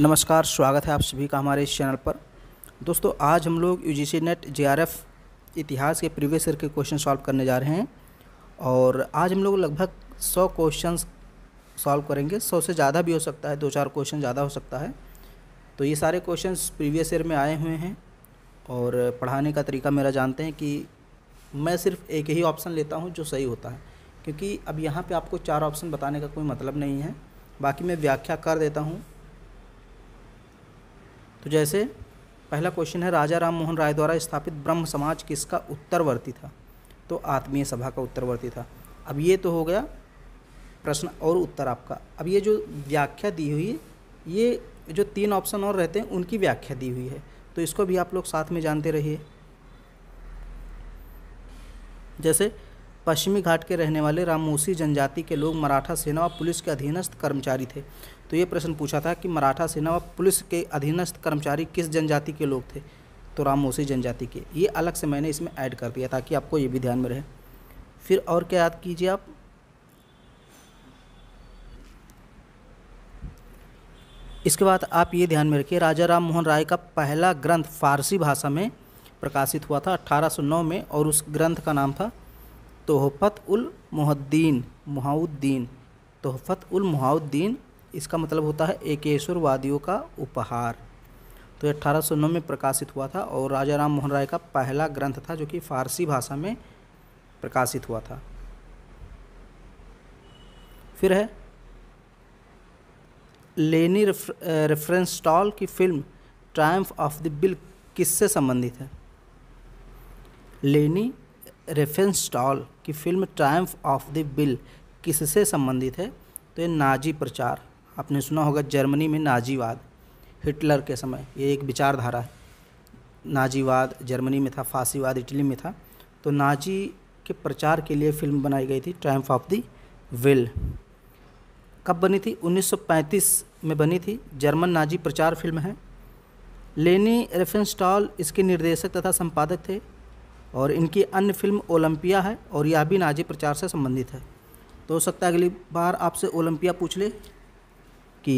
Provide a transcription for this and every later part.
नमस्कार स्वागत है आप सभी का हमारे इस चैनल पर दोस्तों आज हम लोग U G C NET J R F इतिहास के प्रीवियस ईयर के क्वेश्चन सॉल्व करने जा रहे हैं और आज हम लोग लगभग सौ क्वेश्चन सॉल्व करेंगे सौ से ज़्यादा भी हो सकता है दो चार क्वेश्चन ज़्यादा हो सकता है तो ये सारे क्वेश्चन प्रीवियस ईयर में आए हुए हैं और पढ़ाने का तरीका मेरा जानते हैं कि मैं सिर्फ एक ही ऑप्शन लेता हूँ जो सही होता है क्योंकि अब यहाँ पर आपको चार ऑप्शन बताने का कोई मतलब नहीं है बाकी मैं व्याख्या कर देता हूँ तो जैसे पहला क्वेश्चन है राजा राम मोहन राय द्वारा स्थापित ब्रह्म समाज किसका उत्तरवर्ती था तो आत्मीय सभा का उत्तरवर्ती था अब ये तो हो गया प्रश्न और उत्तर आपका अब ये जो व्याख्या दी हुई ये जो तीन ऑप्शन और रहते हैं उनकी व्याख्या दी हुई है तो इसको भी आप लोग साथ में जानते रहिए जैसे पश्चिमी घाट के रहने वाले रामोसी जनजाति के लोग मराठा सेना और पुलिस के अधीनस्थ कर्मचारी थे तो ये प्रश्न पूछा था कि मराठा सेना व पुलिस के अधीनस्थ कर्मचारी किस जनजाति के लोग थे तो रामोसी जनजाति के ये अलग से मैंने इसमें ऐड कर दिया ताकि आपको ये भी ध्यान में रहे फिर और क्या याद कीजिए आप इसके बाद आप ये ध्यान में रखिए राजा राम मोहन राय का पहला ग्रंथ फारसी भाषा में प्रकाशित हुआ था 1809 में और उस ग्रंथ का नाम था तोहफत उल मोहद्दीन मुहाउद्दीन तोहफत उल मुहाउद्दीन इसका मतलब होता है एकेश्वरवादियों का उपहार तो अट्ठारह सौ नौ में प्रकाशित हुआ था और राजा राम मोहन राय का पहला ग्रंथ था जो कि फारसी भाषा में प्रकाशित हुआ था फिर है लेनी रेफरेंस टॉल की film triumph of the Will किससे संबंधित है लेनी रेफरेंस टॉल की film triumph of the Will किससे संबंधित है तो ये नाजी प्रचार आपने सुना होगा जर्मनी में नाजीवाद हिटलर के समय ये एक विचारधारा है नाजीवाद जर्मनी में था फांसीवाद इटली में था तो नाजी के प्रचार के लिए फिल्म बनाई गई थी ट्रैम्फ ऑफ दी विल कब बनी थी 1935 में बनी थी जर्मन नाजी प्रचार फिल्म है लेनी रेफेंस्टॉल इसके निर्देशक तथा संपादक थे और इनकी अन्य फिल्म ओलंपिया है और यह भी नाजी प्रचार से संबंधित है तो हो सकता है अगली बार आपसे ओलंपिया पूछ ले कि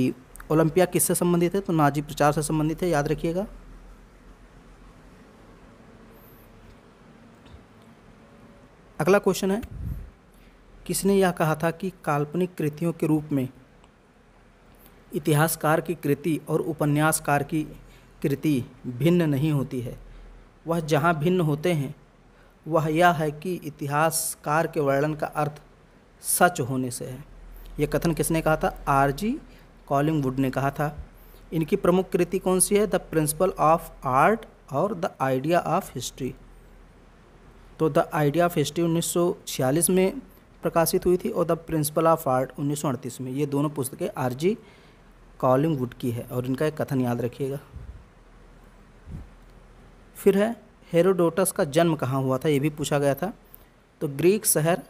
ओलंपिया किससे संबंधित है तो नाजी प्रचार से संबंधित है याद रखिएगा अगला क्वेश्चन है किसने यह कहा था कि काल्पनिक कृतियों के रूप में इतिहासकार की कृति और उपन्यासकार की कृति भिन्न नहीं होती है वह जहाँ भिन्न होते हैं वह यह है कि इतिहासकार के वर्णन का अर्थ सच होने से है यह कथन किसने कहा था आरजी जी कॉलिंगवुड ने कहा था इनकी प्रमुख कृति कौन सी है द प्रिंसिपल ऑफ आर्ट और द आइडिया ऑफ हिस्ट्री तो द आइडिया ऑफ हिस्ट्री 1946 में प्रकाशित हुई थी और द प्रिंसिपल ऑफ आर्ट उन्नीस में ये दोनों पुस्तकें आर जी कॉलिंगवुड की है और इनका एक कथन याद रखिएगा फिर है हेरोडोटस का जन्म कहाँ हुआ था ये भी पूछा गया था तो ग्रीक शहर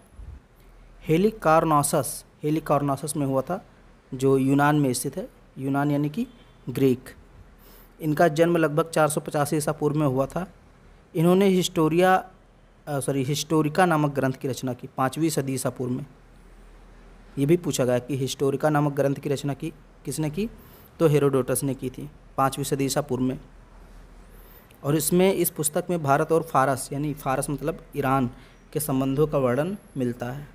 हेलिकारनासस हेलिकारनासस में हुआ था जो यूनान में स्थित है यूनान यानी कि ग्रीक इनका जन्म लगभग चार सौ पचासी ईसा पूर्व में हुआ था इन्होंने हिस्टोरिया सॉरी हिस्टोरिका नामक ग्रंथ की रचना की पाँचवीं सदी ईसा पूर्व में ये भी पूछा गया कि हिस्टोरिका नामक ग्रंथ की रचना की किसने की तो हेरोडोटस ने की थी पाँचवीं सदी ईसा पूर्व में और इसमें इस पुस्तक में भारत और फारस यानी फारस मतलब ईरान के संबंधों का वर्णन मिलता है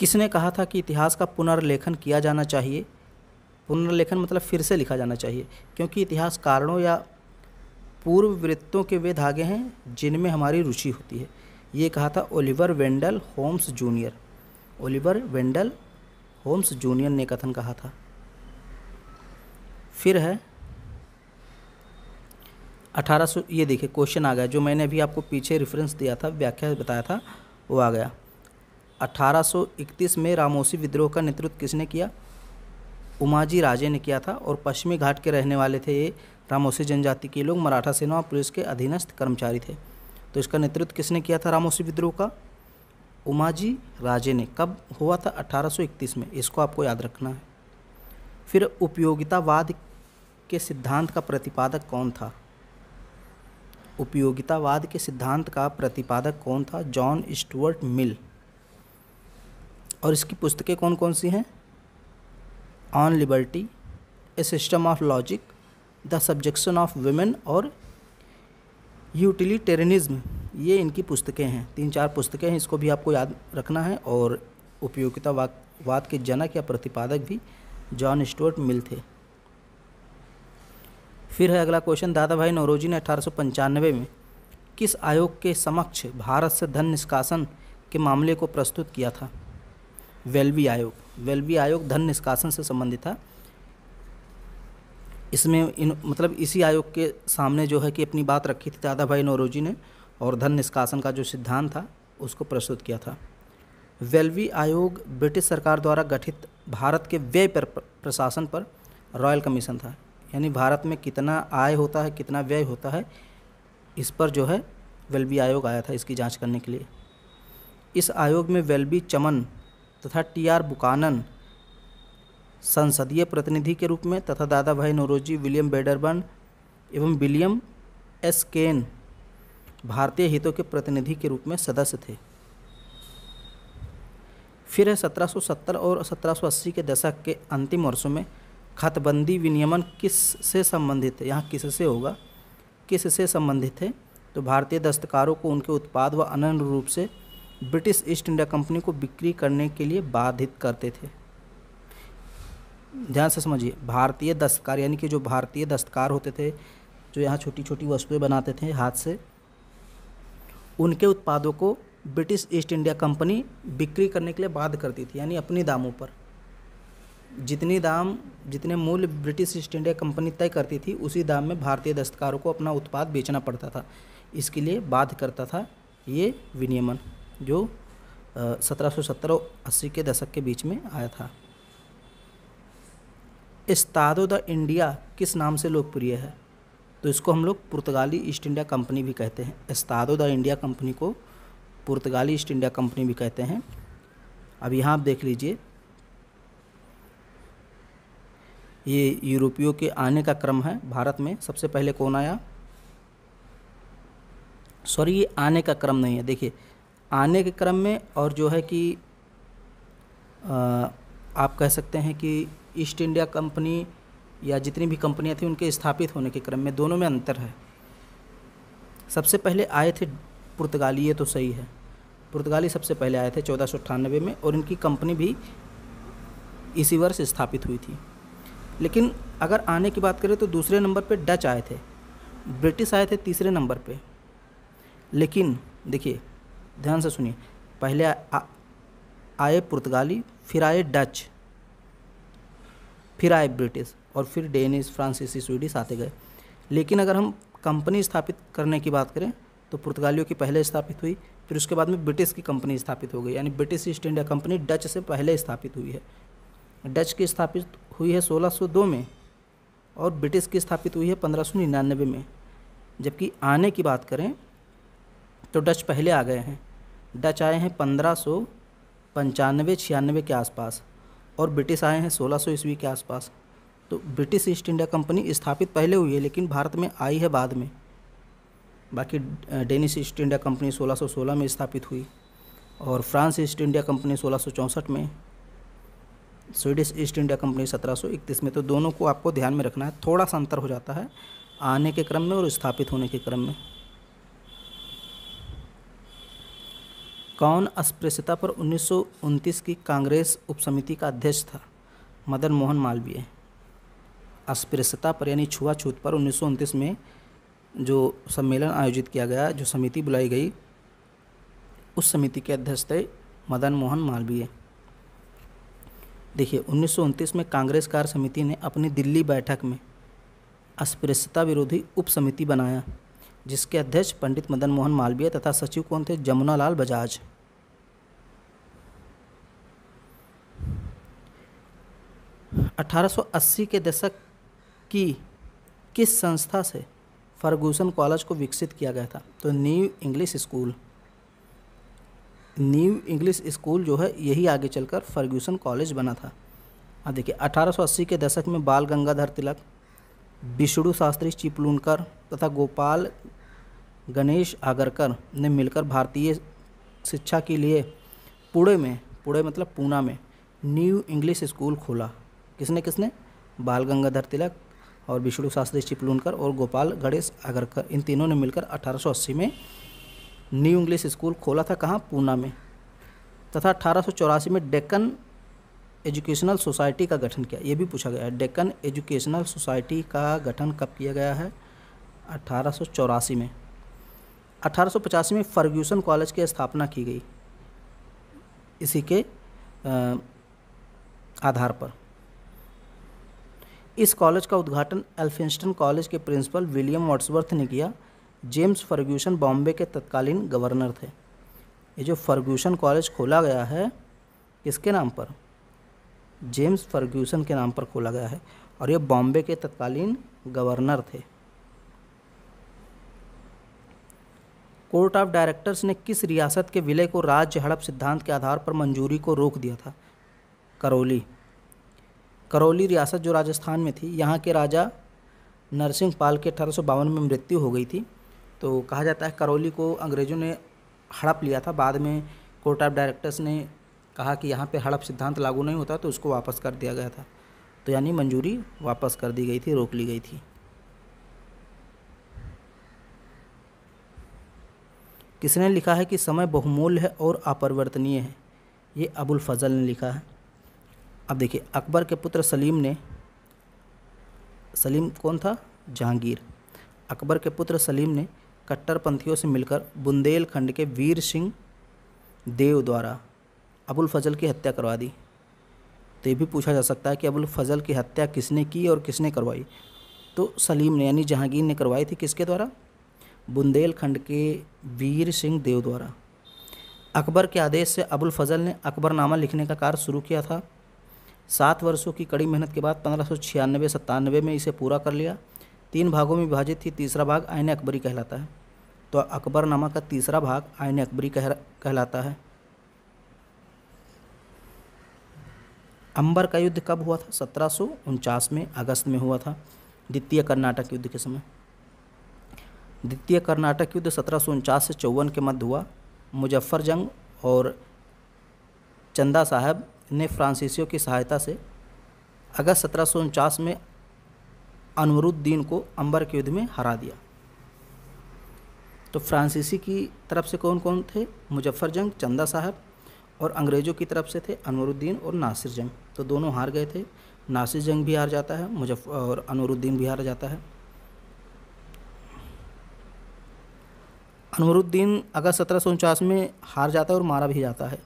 किसने कहा था कि इतिहास का पुनर्लेखन किया जाना चाहिए पुनर्लेखन मतलब फिर से लिखा जाना चाहिए क्योंकि इतिहास कारणों या पूर्व वृत्तों के वे धागे हैं जिनमें हमारी रुचि होती है ये कहा था Oliver Wendell Holmes junior Oliver Wendell Holmes junior ने कथन कहा था फिर है 1800 ये देखिए क्वेश्चन आ गया जो मैंने अभी आपको पीछे रेफरेंस दिया था व्याख्या बताया था वो आ गया 1831 में रामोसी विद्रोह का नेतृत्व किसने किया उमाजी राजे ने किया था और पश्चिमी घाट के रहने वाले थे ये रामोसी जनजाति के लोग मराठा सेना और पुलिस के अधीनस्थ कर्मचारी थे तो इसका नेतृत्व किसने किया था रामोसी विद्रोह का उमाजी राजे ने कब हुआ था 1831 में इसको आपको याद रखना है फिर उपयोगितावाद के सिद्धांत का प्रतिपादक कौन था उपयोगितावाद के सिद्धांत का प्रतिपादक कौन था जॉन स्टुअर्ट मिल और इसकी पुस्तकें कौन कौन सी हैं on liberty a system of logic the subjection of women और यूटिलिटेरिनिज्म ये इनकी पुस्तकें हैं तीन चार पुस्तकें हैं इसको भी आपको याद रखना है और उपयोगिता वाद के जनक या प्रतिपादक भी जॉन स्टुअर्ट मिल थे फिर है अगला क्वेश्चन दादा भाई नौरोजी ने अठारह में किस आयोग के समक्ष भारत से धन निष्कासन के मामले को प्रस्तुत किया था वेलवी आयोग वेलवी आयोग धन निष्कासन से संबंधित था इसमें इन मतलब इसी आयोग के सामने जो है कि अपनी बात रखी थी दादा भाई नौरोजी ने और धन निष्कासन का जो सिद्धांत था उसको प्रस्तुत किया था वेलवी आयोग ब्रिटिश सरकार द्वारा गठित भारत के व्यय पर प्रशासन पर रॉयल कमीशन था यानी भारत में कितना आय होता है कितना व्यय होता है इस पर जो है वेलवी आयोग आया था इसकी जांच करने के लिए इस आयोग में वेलवी चमन तथा टी आर बुकानन संसदीय प्रतिनिधि के रूप में तथा दादा भाई नोरोजी विलियम बेडरबन एवं विलियम एस केन भारतीय हितों के प्रतिनिधि के रूप में सदस्य थे फिर है 1770 और 1780 के दशक के अंतिम वर्षों में खतबंदी विनियमन किस से संबंधित है यहाँ से होगा किस से संबंधित है तो भारतीय दस्तकारों को उनके उत्पाद व अनन्य रूप से ब्रिटिश ईस्ट इंडिया कंपनी को बिक्री करने के लिए बाधित करते थे ध्यान से समझिए भारतीय दस्तकार यानी कि जो भारतीय दस्तकार होते थे जो यहाँ छोटी छोटी वस्तुएं बनाते थे हाथ से उनके उत्पादों को ब्रिटिश ईस्ट इंडिया कंपनी बिक्री करने के लिए बाध करती थी यानी अपने दामों पर जितनी दाम जितने मूल्य ब्रिटिश ईस्ट इंडिया कंपनी तय करती थी उसी दाम में भारतीय दस्तकारों को अपना उत्पाद बेचना पड़ता था इसके लिए बाध करता था ये विनियमन जो सत्रह सौ सत्तर अस्सी के दशक के बीच में आया था इस्तादो द इंडिया किस नाम से लोकप्रिय है तो इसको हम लोग पुर्तगाली ईस्ट इंडिया कंपनी भी कहते हैं इस्तादो द इंडिया कंपनी को पुर्तगाली ईस्ट इंडिया कंपनी भी कहते हैं अब यहाँ आप देख लीजिए ये यूरोपियों के आने का क्रम है भारत में सबसे पहले कौन आया सॉरी ये आने का क्रम नहीं है देखिए आने के क्रम में और जो है कि आप कह सकते हैं कि ईस्ट इंडिया कंपनी या जितनी भी कंपनियां थी उनके स्थापित होने के क्रम में दोनों में अंतर है सबसे पहले आए थे पुर्तगाली ये तो सही है पुर्तगाली सबसे पहले आए थे चौदह में और इनकी कंपनी भी इसी वर्ष स्थापित हुई थी लेकिन अगर आने की बात करें तो दूसरे नंबर पे डच आए थे ब्रिटिश आए थे तीसरे नंबर पे लेकिन देखिए ध्यान से सुनिए पहले आए पुर्तगाली फिर आए डच फिर आए ब्रिटिश और फिर डेनिस फ्रांसीसी स्वीडिश आते गए लेकिन अगर हम कंपनी स्थापित करने की बात करें तो पुर्तगालियों की पहले स्थापित हुई फिर उसके बाद में ब्रिटिश की कंपनी स्थापित हो गई यानी British East India Company Dutch से पहले स्थापित हुई है डच की स्थापित हुई है 1602 में और ब्रिटिश की स्थापित हुई है 1599 में जबकि आने की बात करें तो डच पहले आ गए हैं डच आए हैं पंद्रह सौ पंचानवे छियानवे के आसपास और ब्रिटिश आए हैं सोलह सौ ईस्वी के आसपास तो ब्रिटिश ईस्ट इंडिया कंपनी स्थापित पहले हुई है लेकिन भारत में आई है बाद में बाकी डेनिश ईस्ट इंडिया कंपनी सोलह सौ सोलह में स्थापित हुई और फ्रांस ईस्ट इंडिया कंपनी सोलह सौ चौंसठ में स्वीडिश ईस्ट इंडिया कंपनी सत्रह सौ इकतीस में तो दोनों को आपको ध्यान में रखना है थोड़ा सा अंतर हो जाता है आने के क्रम में और स्थापित होने के क्रम में कौन अस्पृश्यता पर उन्नीस की कांग्रेस उपसमिति का अध्यक्ष था मदन मोहन मालवीय अस्पृश्यता पर यानी छुआछूत पर उन्नीस में जो सम्मेलन आयोजित किया गया जो समिति बुलाई गई उस समिति के अध्यक्ष थे मदन मोहन मालवीय देखिए उन्नीस में कांग्रेस कार्य समिति ने अपनी दिल्ली बैठक में अस्पृश्यता विरोधी उपसमिति बनाया जिसके अध्यक्ष पंडित मदन मोहन मालवीय तथा सचिव कौन थे जमुनालाल बजाज अठारह के दशक की किस संस्था से फर्गूसन कॉलेज को विकसित किया गया था तो new English school new English school जो है यही आगे चलकर फर्ग्यूसन कॉलेज बना था अब हाँ, देखिए 1880 के दशक में बाल गंगाधर तिलक विष्णु शास्त्री चिपलूनकर तथा गोपाल गणेश आगरकर ने मिलकर भारतीय शिक्षा के लिए पुणे में पुणे मतलब पूना में न्यू इंग्लिश स्कूल खोला किसने किसने बाल गंगाधर तिलक और विष्णु शास्त्री चिपलूनकर और गोपाल गणेश आगरकर इन तीनों ने मिलकर 1880 में न्यू इंग्लिश स्कूल खोला था कहाँ पूना में तथा अठारह में डेक्कन एजुकेशनल सोसाइटी का गठन किया ये भी पूछा गया है डेक्कन एजुकेशनल सोसाइटी का गठन कब किया गया है अठारह में अठारह में फर्ग्यूसन कॉलेज की स्थापना की गई इसी के आधार पर इस कॉलेज का उद्घाटन एल्फिंस्टन कॉलेज के प्रिंसिपल विलियम वॉट्सवर्थ ने किया जेम्स फर्ग्यूसन बॉम्बे के तत्कालीन गवर्नर थे ये जो फर्ग्यूसन कॉलेज खोला गया है किसके नाम पर जेम्स फर्ग्यूसन के नाम पर खोला गया है और ये बॉम्बे के तत्कालीन गवर्नर थे कोर्ट ऑफ डायरेक्टर्स ने किस रियासत के विलय को राज्य हड़प सिद्धांत के आधार पर मंजूरी को रोक दिया था करौली करौली रियासत जो राजस्थान में थी यहाँ के राजा नरसिंह पाल के अठारह में मृत्यु हो गई थी तो कहा जाता है करौली को अंग्रेज़ों ने हड़प लिया था बाद में कोर्ट ऑफ डायरेक्टर्स ने कहा कि यहाँ पे हड़प सिद्धांत लागू नहीं होता तो उसको वापस कर दिया गया था तो यानी मंजूरी वापस कर दी गई थी रोक ली गई थी किसने लिखा है कि समय बहुमूल्य है और अपरिवर्तनीय है ये अबुल फजल ने लिखा है अब देखिए अकबर के पुत्र सलीम ने सलीम कौन था जहांगीर अकबर के पुत्र सलीम ने कट्टरपंथियों से मिलकर बुंदेलखंड के वीर सिंह देव द्वारा अबुल फजल की हत्या करवा दी तो ये भी पूछा जा सकता है कि अबुल फजल की हत्या किसने की और किसने करवाई तो सलीम ने यानी जहांगीर ने करवाई थी किसके द्वारा बुंदेलखंड के वीर सिंह देव द्वारा अकबर के आदेश से अबुल फजल ने अकबरनामा लिखने का कार्य शुरू किया था सात वर्षों की कड़ी मेहनत के बाद पंद्रह सौ छियानवे सत्तानवे में इसे पूरा कर लिया तीन भागों में विभाजित थी तीसरा भाग आयन अकबरी कहलाता है तो अकबरनामा का तीसरा भाग आयन अकबरी कह, कहलाता है अंबर का युद्ध कब हुआ था सत्रह में अगस्त में हुआ था द्वितीय कर्नाटक युद्ध के समय द्वितीय कर्नाटक युद्ध सत्रह सौ उनचास से चौवन के मध्य हुआ मुजफ्फर जंग और चंदा साहब ने फ्रांसीसियों की सहायता से अगस्त सत्रह सौ उनचास में अनवरुद्दीन को अंबर के युद्ध में हरा दिया तो फ्रांसीसी की तरफ से कौन कौन थे मुजफ्फर जंग चंदा साहब और अंग्रेज़ों की तरफ से थे अनवरुद्दीन और नासिर जंग तो दोनों हार गए थे नासिर जंग भी हार जाता है मुजफ्फर और अनवरुद्दीन भी हार जाता है अनवरुद्दीन अगस्त सत्रह में हार जाता है और मारा भी जाता है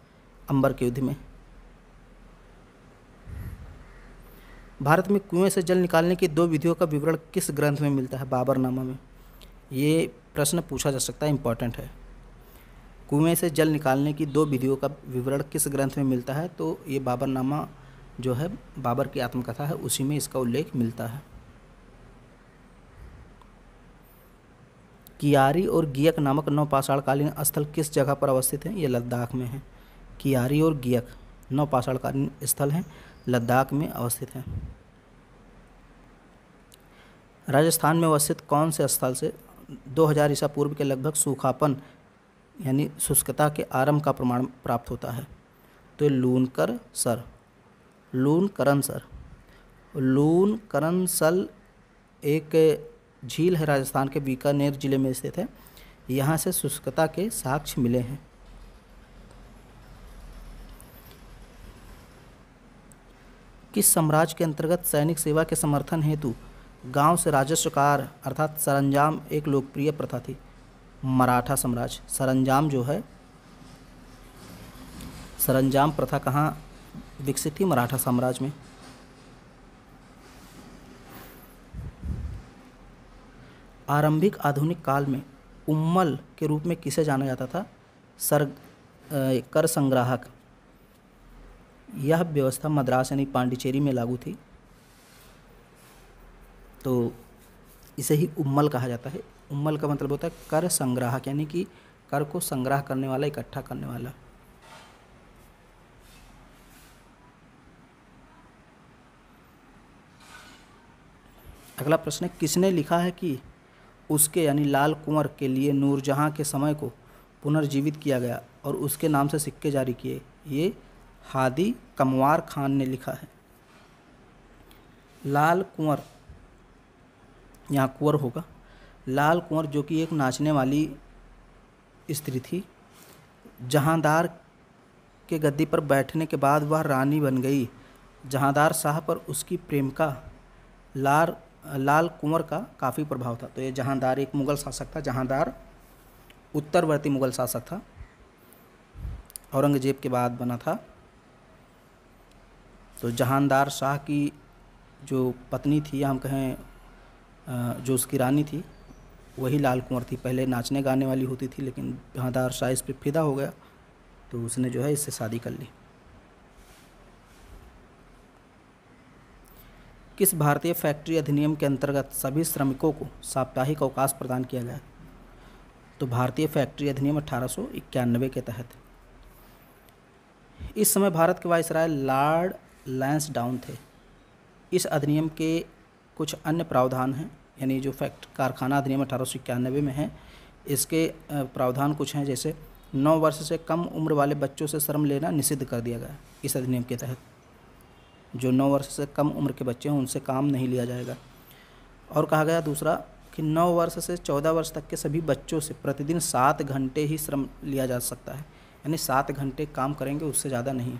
अंबर के युद्ध में भारत में कुएं से जल निकालने की दो विधियों का विवरण किस ग्रंथ में मिलता है बाबरनामा में ये प्रश्न पूछा जा सकता है इम्पॉर्टेंट है कुएं से जल निकालने की दो विधियों का विवरण किस ग्रंथ में मिलता है तो ये बाबरनामा जो है बाबर की आत्मकथा है उसी में इसका उल्लेख मिलता है कियारी और गियक नामक नौपाषाणकालीन स्थल किस जगह पर अवस्थित हैं ये लद्दाख में है कियारी और गियक नौपाषाणकालीन स्थल हैं लद्दाख में अवस्थित हैं राजस्थान में अवस्थित कौन से स्थल से 2000 ईसा पूर्व के लगभग सूखापन यानी शुष्कता के आरंभ का प्रमाण प्राप्त होता है तो लूनकर सर लून सर लून सल एक झील है राजस्थान के बीकानेर जिले में स्थित है यहाँ से शुष्कता के साक्ष्य मिले हैं किस साम्राज्य के अंतर्गत सैनिक सेवा के समर्थन हेतु गांव से राजस्व कार अर्थात सरंजाम एक लोकप्रिय प्रथा थी मराठा साम्राज्य सरंजाम जो है सरंजाम प्रथा कहाँ विकसित थी मराठा साम्राज्य में आरंभिक आधुनिक काल में उम्मल के रूप में किसे जाना जाता था सर कर संग्राहक यह व्यवस्था मद्रास यानी पांडिचेरी में लागू थी तो इसे ही उम्मल कहा जाता है उम्मल का मतलब होता है कर संग्राहक यानी कि कर को संग्रह करने वाला इकट्ठा करने वाला अगला प्रश्न है किसने लिखा है कि उसके यानी लाल कुंवर के लिए नूरजहाँ के समय को पुनर्जीवित किया गया और उसके नाम से सिक्के जारी किए ये हादी कमवार खान ने लिखा है लाल कुंवर यहाँ कुंवर होगा लाल कुंवर जो कि एक नाचने वाली स्त्री थी जहाँदार के गद्दी पर बैठने के बाद वह रानी बन गई जहाँदार शाह पर उसकी प्रेमिका लाल लाल कुंवर का काफ़ी प्रभाव था तो ये जहांदार एक मुग़ल शासक था जहांदार उत्तरवर्ती मुग़ल शासक था औरंगजेब के बाद बना था तो जहांदार शाह की जो पत्नी थी या हम कहें जो उसकी रानी थी वही लाल कुंवर थी पहले नाचने गाने वाली होती थी लेकिन जहांदार शाह इस पर फिदा हो गया तो उसने जो है इससे शादी कर ली किस भारतीय फैक्ट्री अधिनियम के अंतर्गत सभी श्रमिकों को साप्ताहिक अवकाश प्रदान किया गया तो भारतीय फैक्ट्री अधिनियम अठारह के तहत इस समय भारत के वायसराय लॉर्ड लैंस डाउन थे इस अधिनियम के कुछ अन्य प्रावधान हैं यानी जो फैक्ट कारखाना अधिनियम अठारह में है इसके प्रावधान कुछ हैं जैसे नौ वर्ष से कम उम्र वाले बच्चों से श्रम लेना निषिद्ध कर दिया गया इस अधिनियम के तहत जो नौ वर्ष से कम उम्र के बच्चे हैं उनसे काम नहीं लिया जाएगा और कहा गया दूसरा कि नौ वर्ष से चौदह वर्ष तक के सभी बच्चों से प्रतिदिन सात घंटे ही श्रम लिया जा सकता है यानी सात घंटे काम करेंगे उससे ज़्यादा नहीं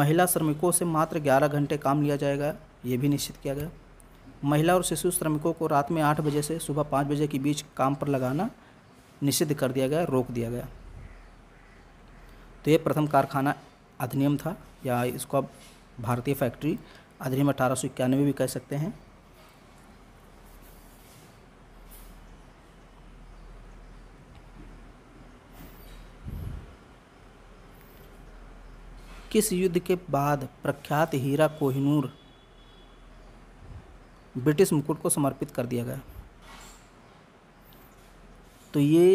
महिला श्रमिकों से मात्र ग्यारह घंटे काम लिया जाएगा ये भी निश्चित किया गया महिला और शिशु श्रमिकों को रात में आठ बजे से सुबह पाँच बजे के बीच काम पर लगाना निषिद्ध कर दिया गया रोक दिया गया तो ये प्रथम कारखाना अधिनियम था या इसको अब भारतीय फैक्ट्री अधिनियम अठारह सौ इक्यानवे भी कह सकते हैं किस युद्ध के बाद प्रख्यात हीरा कोहिनूर ब्रिटिश मुकुट को समर्पित कर दिया गया तो ये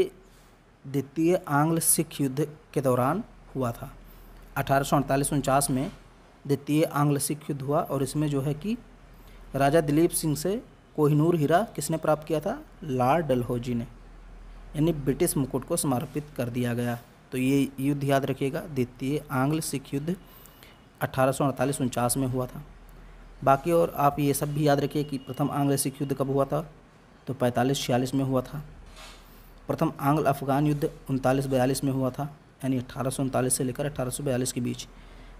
द्वितीय आंग्ल सिख युद्ध के दौरान हुआ था अठारह सौ में द्वितीय आंग्ल सिख युद्ध हुआ और इसमें जो है कि राजा दिलीप सिंह से कोहिनूर हीरा किसने प्राप्त किया था लॉर्ड डलहौजी ने यानी ब्रिटिश मुकुट को समर्पित कर दिया गया तो ये युद्ध याद रखिएगा द्वितीय आंग्ल सिख युद्ध अठारह सौ में हुआ था बाकी और आप ये सब भी याद रखिए कि प्रथम आंग्ल सिख युद्ध कब हुआ था तो पैंतालीस छियालीस में हुआ था प्रथम आंग्ल अफगान युद्ध उनतालीस बयालीस में हुआ था यानी अठारह से लेकर अठारह के बीच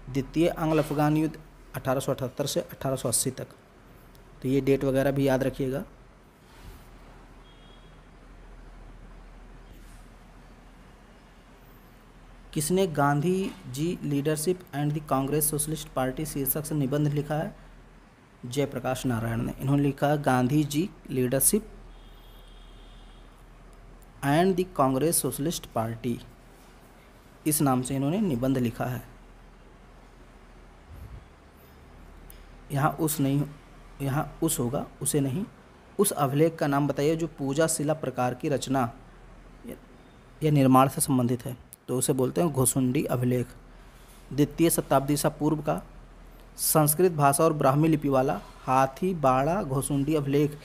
द्वितीय आंग्ल अफगान युद्ध 1878 से 1880 तक तो ये डेट वगैरह भी याद रखिएगा किसने Gandhi ji leadership and the Congress socialist party शीर्षक से निबंध लिखा है जयप्रकाश नारायण ने इन्होंने लिखा है Gandhi ji leadership and the Congress socialist party इस नाम से इन्होंने निबंध लिखा है यहाँ उस नहीं यहाँ उस होगा उसे नहीं उस अभिलेख का नाम बताइए जो पूजा शिला प्रकार की रचना या निर्माण से संबंधित है तो उसे बोलते हैं घोसुंडी अभिलेख द्वितीय शताब्दी सा पूर्व का संस्कृत भाषा और ब्राह्मी लिपि वाला हाथी बाड़ा घोसुंडी अभिलेख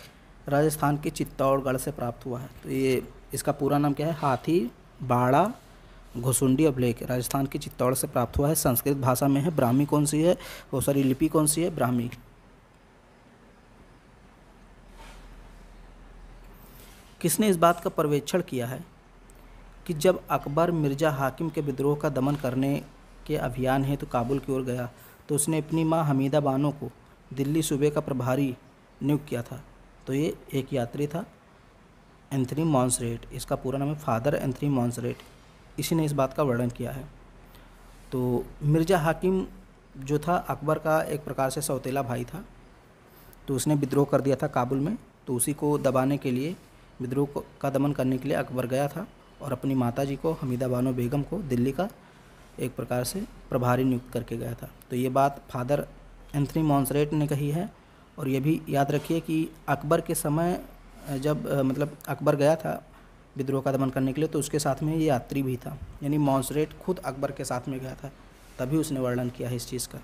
राजस्थान के चित्तौड़गढ़ से प्राप्त हुआ है तो ये इसका पूरा नाम क्या है हाथी बाड़ा घुसुंडी अभिलेख राजस्थान के चित्तौड़ से प्राप्त हुआ है संस्कृत भाषा में है ब्राह्मी कौन सी है वो सारी लिपि कौन सी है ब्राह्मी किसने इस बात का पर्यवेक्षण किया है कि जब अकबर मिर्ज़ा हाकिम के विद्रोह का दमन करने के अभियान हेतु तो काबुल की ओर गया तो उसने अपनी माँ हमीदा बानो को दिल्ली सूबे का प्रभारी नियुक्त किया था तो ये एक यात्री था एंथनी मॉन्सरेट इसका पूरा नाम है फादर एंथनी मॉन्सरेट इसी ने इस बात का वर्णन किया है तो मिर्ज़ा हाकिम जो था अकबर का एक प्रकार से सौतेला भाई था तो उसने विद्रोह कर दिया था काबुल में तो उसी को दबाने के लिए विद्रोह का दमन करने के लिए अकबर गया था और अपनी माता जी को हमीदा बानो बेगम को दिल्ली का एक प्रकार से प्रभारी नियुक्त करके गया था तो ये बात फादर एंथनी मॉन्सरेट ने कही है और ये भी याद रखिए कि अकबर के समय जब मतलब अकबर गया था विद्रोह का दमन करने के लिए तो उसके साथ में ये यात्री भी था यानी मॉन्सरेट खुद अकबर के साथ में गया था तभी उसने वर्णन किया है इस चीज़ का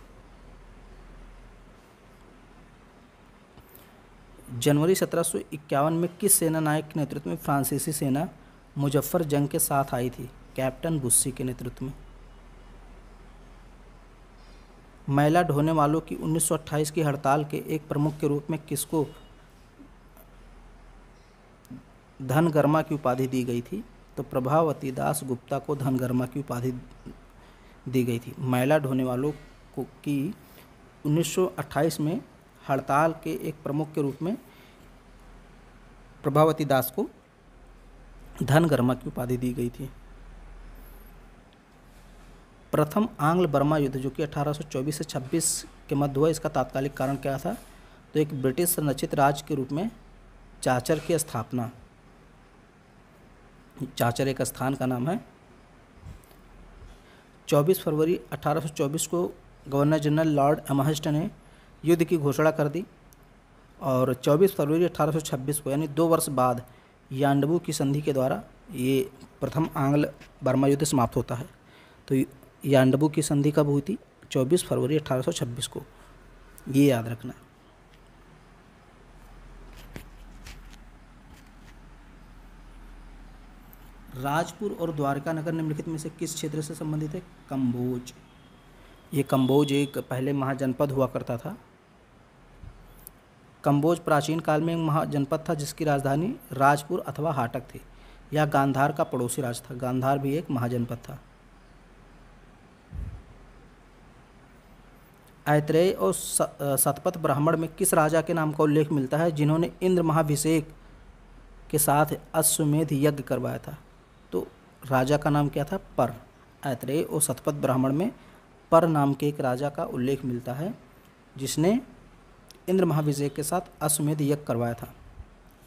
जनवरी 1751 में किस सेना नायक के नेतृत्व में फ्रांसीसी सेना मुजफ्फर जंग के साथ आई थी कैप्टन बुस्सी के नेतृत्व में महिला ढोने वालों की 1928 की हड़ताल के एक प्रमुख के रूप में किसको धनगर्मा की उपाधि दी गई थी तो प्रभावती दास गुप्ता को धनगर्मा की उपाधि दी गई थी महिला ढोने वालों को की 1928 में हड़ताल के एक प्रमुख के रूप में प्रभावती दास को धनगर्मा की उपाधि दी गई थी प्रथम आंग्ल बर्मा युद्ध जो कि 1824 से 26 के मध्य हुआ इसका तात्कालिक कारण क्या था तो एक ब्रिटिश संरचित राज्य के रूप में चाचर की स्थापना चाचर एक स्थान का नाम है 24 फरवरी 1824 को गवर्नर जनरल लॉर्ड एमहस्ट ने युद्ध की घोषणा कर दी और 24 फरवरी 1826 को यानी दो वर्ष बाद यांडबू की संधि के द्वारा ये प्रथम आंग्ल बर्मा युद्ध समाप्त होता है तो यांडबू की संधि कब हुई थी 24 फरवरी 1826 को ये याद रखना है राजपुर और द्वारका नगर निम्नलिखित में से किस क्षेत्र से संबंधित है कम्बोज ये कम्बोज एक पहले महाजनपद हुआ करता था कम्बोज प्राचीन काल में एक महाजनपद था जिसकी राजधानी राजपुर अथवा हाटक थी यह गांधार का पड़ोसी राज था गांधार भी एक महाजनपद था ऐत्रेय और सतपथ ब्राह्मण में किस राजा के नाम का उल्लेख मिलता है जिन्होंने इंद्र महाभिषेक के साथ अश्वमेध यज्ञ करवाया था राजा का नाम क्या था पर ऐत्रेय और सतपथ ब्राह्मण में पर नाम के एक राजा का उल्लेख मिलता है जिसने इंद्र महाविजय के साथ अश्वमेध यज्ञ करवाया था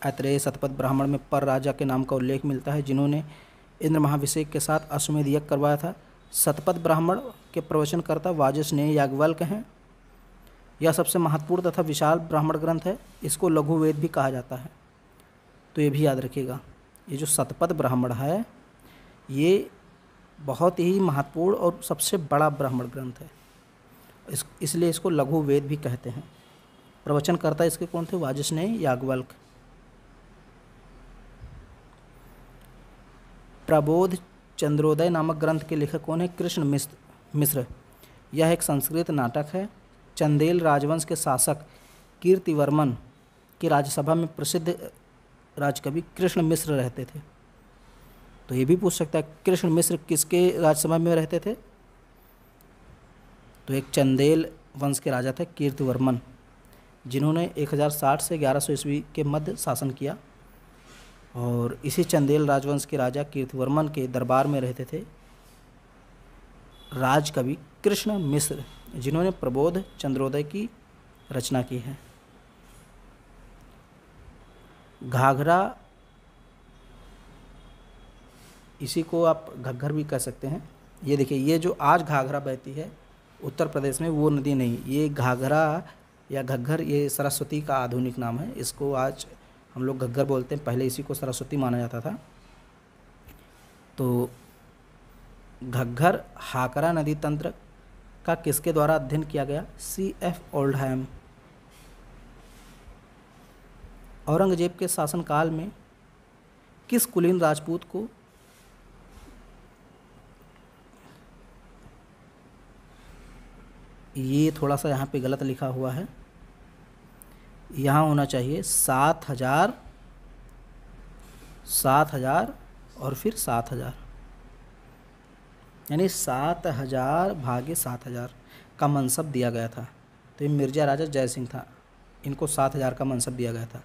ऐत्रेय सतपथ ब्राह्मण में पर राजा के नाम का उल्लेख मिलता है जिन्होंने इंद्र महाभिषेक के साथ अश्वमेध यज्ञ करवाया था सतपथ ब्राह्मण के प्रवचनकर्ता वाजस्नेय याज्ञवल्क हैं यह सबसे महत्वपूर्ण तथा विशाल ब्राह्मण ग्रंथ है इसको लघु वेद भी कहा जाता है तो ये भी याद रखिएगा ये जो सतपथ ब्राह्मण है ये बहुत ही महत्वपूर्ण और सबसे बड़ा ब्राह्मण ग्रंथ है इस इसलिए इसको लघु वेद भी कहते हैं प्रवचनकर्ता इसके कौन थे वाजस्ने याग्वल्क प्रबोध चंद्रोदय नामक ग्रंथ के लेखक कौन है कृष्ण मिश्र मिश्र यह एक संस्कृत नाटक है चंदेल राजवंश के शासक कीर्तिवर्मन की राज्यसभा में प्रसिद्ध राजकवि कृष्ण मिश्र रहते थे तो ये भी पूछ सकता है कृष्ण मिश्र किसके राजसभा में रहते थे तो एक चंदेल वंश के राजा थे कीर्तिवर्मन जिन्होंने 1060 से 1100 ईस्वी के मध्य शासन किया और इसी चंदेल राजवंश के राजा कीर्तिवर्मन के दरबार में रहते थे राजकवि कृष्ण मिश्र जिन्होंने प्रबोध चंद्रोदय की रचना की है घाघरा इसी को आप घग्घर भी कह सकते हैं ये देखिए ये जो आज घाघरा बहती है उत्तर प्रदेश में वो नदी नहीं ये घाघरा या घग्घर ये सरस्वती का आधुनिक नाम है इसको आज हम लोग घग्घर बोलते हैं पहले इसी को सरस्वती माना जाता था तो घग्घर हाकरा नदी तंत्र का किसके द्वारा अध्ययन किया गया सी एफ ओल्डहैम औरंगजेब के शासनकाल में किस कुलीन राजपूत को ये थोड़ा सा यहाँ पे गलत लिखा हुआ है यहाँ होना चाहिए सात हज़ार सात हज़ार और फिर सात हज़ार यानी सात हज़ार भागे सात हज़ार का मनसब दिया गया था तो ये मिर्जा राजा जय सिंह था इनको सात हज़ार का मनसब दिया गया था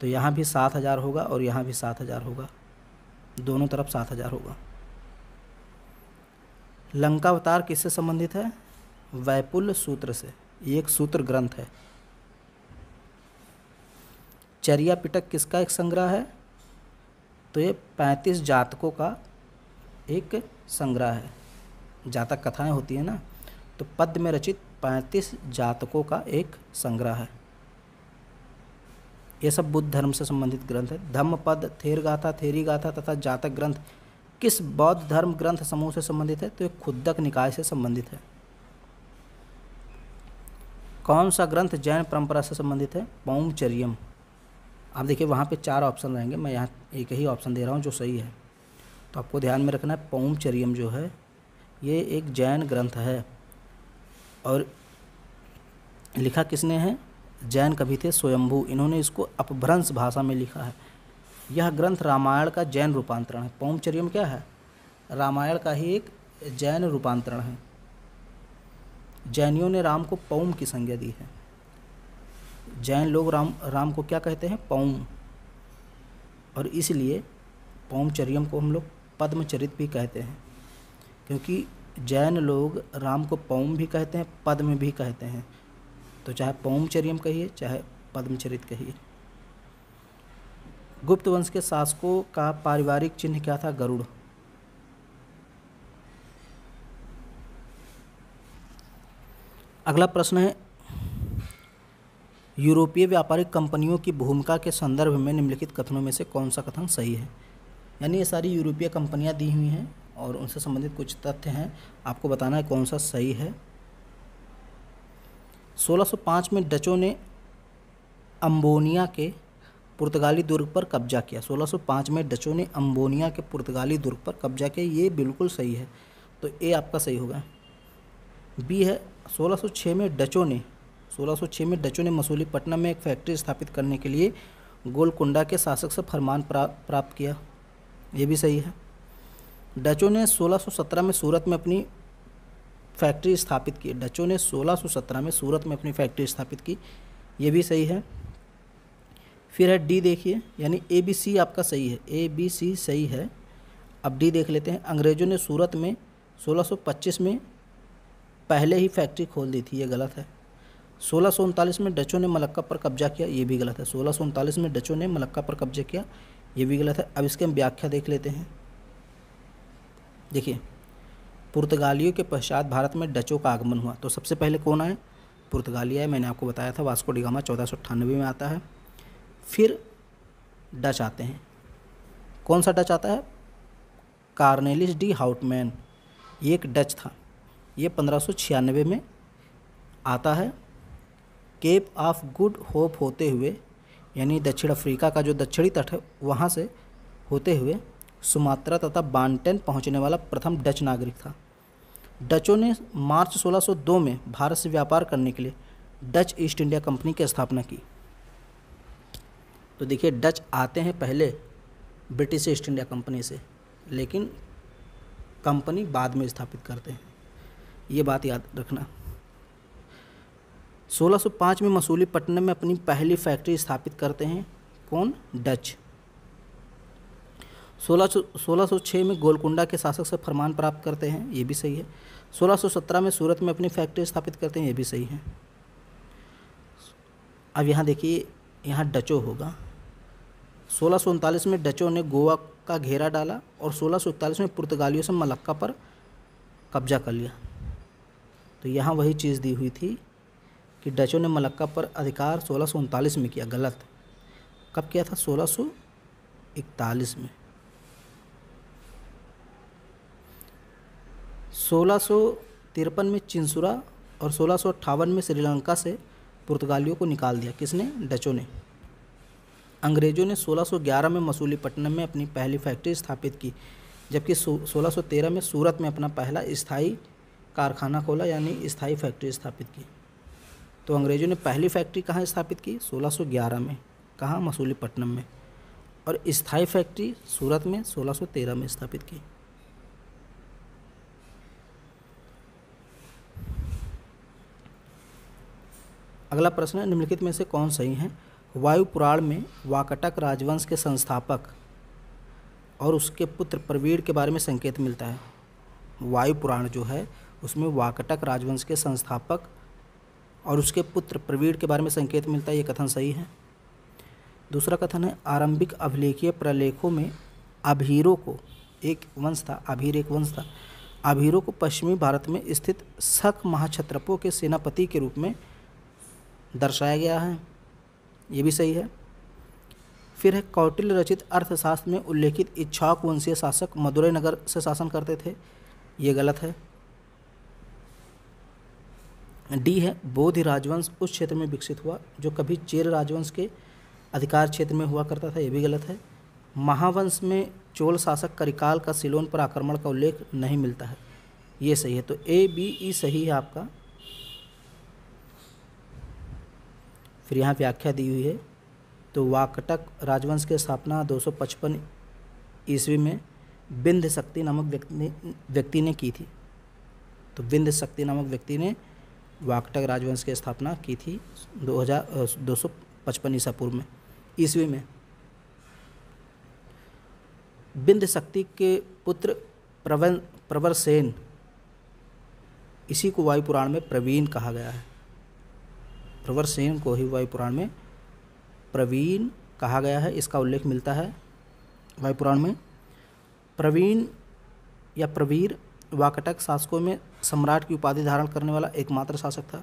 तो यहाँ भी सात हज़ार होगा और यहाँ भी सात हज़ार होगा दोनों तरफ सात हज़ार होगा लंका अवतार किससे संबंधित है वैपुल सूत्र से ये एक सूत्र ग्रंथ है चरिया पिटक किसका एक संग्रह है तो ये पैंतीस जातकों का एक संग्रह है जातक कथाएं होती है ना तो पद में रचित पैंतीस जातकों का एक संग्रह है ये सब बुद्ध धर्म से संबंधित ग्रंथ है धम्म पद थेर गाथा थेरी गाथा तथा जातक ग्रंथ किस बौद्ध धर्म ग्रंथ समूह से संबंधित है तो ये खुदक निकाय से संबंधित है कौन सा ग्रंथ जैन परंपरा से संबंधित है पौमचर्यम आप देखिए वहाँ पे चार ऑप्शन रहेंगे मैं यहाँ एक ही ऑप्शन दे रहा हूँ जो सही है तो आपको ध्यान में रखना है पौमचर्यम जो है ये एक जैन ग्रंथ है और लिखा किसने है जैन कवि थे स्वयंभू इन्होंने इसको अपभ्रंश भाषा में लिखा है यह ग्रंथ रामायण का जैन रूपांतरण है पौमचर्यम क्या है रामायण का ही एक जैन रूपांतरण है जैनियों ने राम को पौम की संज्ञा दी है जैन लोग राम राम को क्या कहते हैं पौम और इसलिए पौमचर्यम को हम लोग पद्मचरित भी कहते हैं क्योंकि जैन लोग राम को पौम भी कहते हैं पद्म भी कहते हैं तो चाहे पौमचर्यम कहिए चाहे पद्मचरित कहिए गुप्त वंश के शासकों का पारिवारिक चिन्ह क्या था गरुड़ अगला प्रश्न है यूरोपीय व्यापारिक कंपनियों की भूमिका के संदर्भ में निम्नलिखित कथनों में से कौन सा कथन सही है यानी ये सारी यूरोपीय कंपनियाँ दी हुई हैं और उनसे संबंधित कुछ तथ्य हैं आपको बताना है कौन सा सही है 1605 में डचों ने अम्बोनिया के पुर्तगाली दुर्ग पर कब्जा किया 1605 में डचों ने अम्बोनिया के पुर्तगाली दुर्ग पर कब्जा किया ये बिल्कुल सही है तो ए आपका सही होगा बी है 1606 में डचों ने 1606 में डचों ने मसूली पटना में एक फैक्ट्री स्थापित करने के लिए गोलकुंडा के शासक से फरमान प्रा, प्राप्त किया ये भी सही है डचों ने 1617 में सूरत में अपनी फैक्ट्री स्थापित की डचों ने 1617 में सूरत में अपनी फैक्ट्री स्थापित की ये भी सही है फिर है डी देखिए यानी ए बी सी आपका सही है ए बी सी सही है अब डी देख लेते हैं अंग्रेज़ों ने सूरत में 1625 में पहले ही फैक्ट्री खोल दी थी ये गलत है सोलह सौ उनतालीस में डचों ने मलक्का पर कब्जा किया ये भी गलत है सोलह सौ उनतालीस में डचों ने मलक्का पर कब्जा किया ये भी गलत है अब इसके हम व्याख्या देख लेते हैं देखिए पुर्तगालियों के पश्चात भारत में डचों का आगमन हुआ तो सबसे पहले कौन आए पुर्तगालिया है मैंने आपको बताया था वास्को डिगामा चौदह सौ अट्ठानबे में आता है फिर डच आते हैं कौन सा डच आता है कार्नेलिस डी हाउटमैन ये एक डच था ये पंद्रह में आता है केप ऑफ गुड होप होते हुए यानी दक्षिण अफ्रीका का जो दक्षिणी तट है वहाँ से होते हुए सुमात्रा तथा बानटेन पहुँचने वाला प्रथम डच नागरिक था डचों ने मार्च 1602 में भारत से व्यापार करने के लिए डच ईस्ट इंडिया कंपनी की स्थापना की तो देखिए डच आते हैं पहले ब्रिटिश ईस्ट इंडिया कंपनी से लेकिन कंपनी बाद में स्थापित करते हैं ये बात याद रखना 1605 में मसूली पटना में अपनी पहली फैक्ट्री स्थापित करते हैं कौन डच 1606 में गोलकुंडा के शासक से फरमान प्राप्त करते हैं ये भी सही है 1617 में सूरत में अपनी फैक्ट्री स्थापित करते हैं ये भी सही है अब यहाँ देखिए यहाँ डचो होगा सोलह में डचों ने गोवा का घेरा डाला और सोलह में पुर्तगालियों से मलक्का पर कब्जा कर लिया तो यहाँ वही चीज़ दी हुई थी कि डचों ने मलक्का पर अधिकार सोलह में किया गलत कब किया था सोलह इकतालीस में सोलह तिरपन में चिंसुरा और सोलह में श्रीलंका से पुर्तगालियों को निकाल दिया किसने डचों ने अंग्रेज़ों ने 1611 में मसूलीपट्टनम में अपनी पहली फैक्ट्री स्थापित की जबकि 1613 में सूरत में अपना पहला स्थाई कारखाना खोला यानी स्थाई फैक्ट्री स्थापित की तो अंग्रेज़ों ने पहली फैक्ट्री कहाँ स्थापित की 1611 में कहाँ मसूलीपट्टनम में और स्थाई फैक्ट्री सूरत में 1613 में स्थापित की अगला प्रश्न है निम्नलिखित में से कौन सही है वायु पुराण में वाकटक राजवंश के संस्थापक और उसके पुत्र प्रवीण के बारे में संकेत मिलता है वायु पुराण जो है उसमें वाकटक राजवंश के संस्थापक और उसके पुत्र प्रवीण के बारे में संकेत मिलता है ये कथन सही है दूसरा कथन है आरंभिक अभिलेखीय प्रलेखों में अभीरों को एक वंश था अभीर एक वंश था अभीरों को पश्चिमी भारत में स्थित सख महाक्षत्रपों के सेनापति के रूप में दर्शाया गया है ये भी सही है फिर है कौटिल्य रचित अर्थशास्त्र में उल्लेखित इच्छाक वंशीय शासक मदुरई नगर से शासन करते थे ये गलत है डी है बोध राजवंश उस क्षेत्र में विकसित हुआ जो कभी चेर राजवंश के अधिकार क्षेत्र में हुआ करता था ये भी गलत है महावंश में चोल शासक करिकाल का सिलोन पर आक्रमण का उल्लेख नहीं मिलता है ये सही है तो ए बी ई सही है आपका फिर यहाँ व्याख्या दी हुई है तो वाकटक राजवंश की स्थापना 255 ईस्वी में बिंद शक्ति नामक व्यक्ति ने व्यक्ति ने की थी तो बिंद शक्ति नामक व्यक्ति ने वाकटक राजवंश की स्थापना की थी दो हज़ार दो सौ पचपन ईसा पूर्व में ईस्वी में बिंद शक्ति के पुत्र प्रवन प्रवर सेन इसी को वायु पुराण में प्रवीण कहा गया है प्रवर सेन को ही वायु पुराण में प्रवीण कहा गया है इसका उल्लेख मिलता है वायु पुराण में प्रवीण या प्रवीर वाकटक शासकों में सम्राट की उपाधि धारण करने वाला एकमात्र शासक था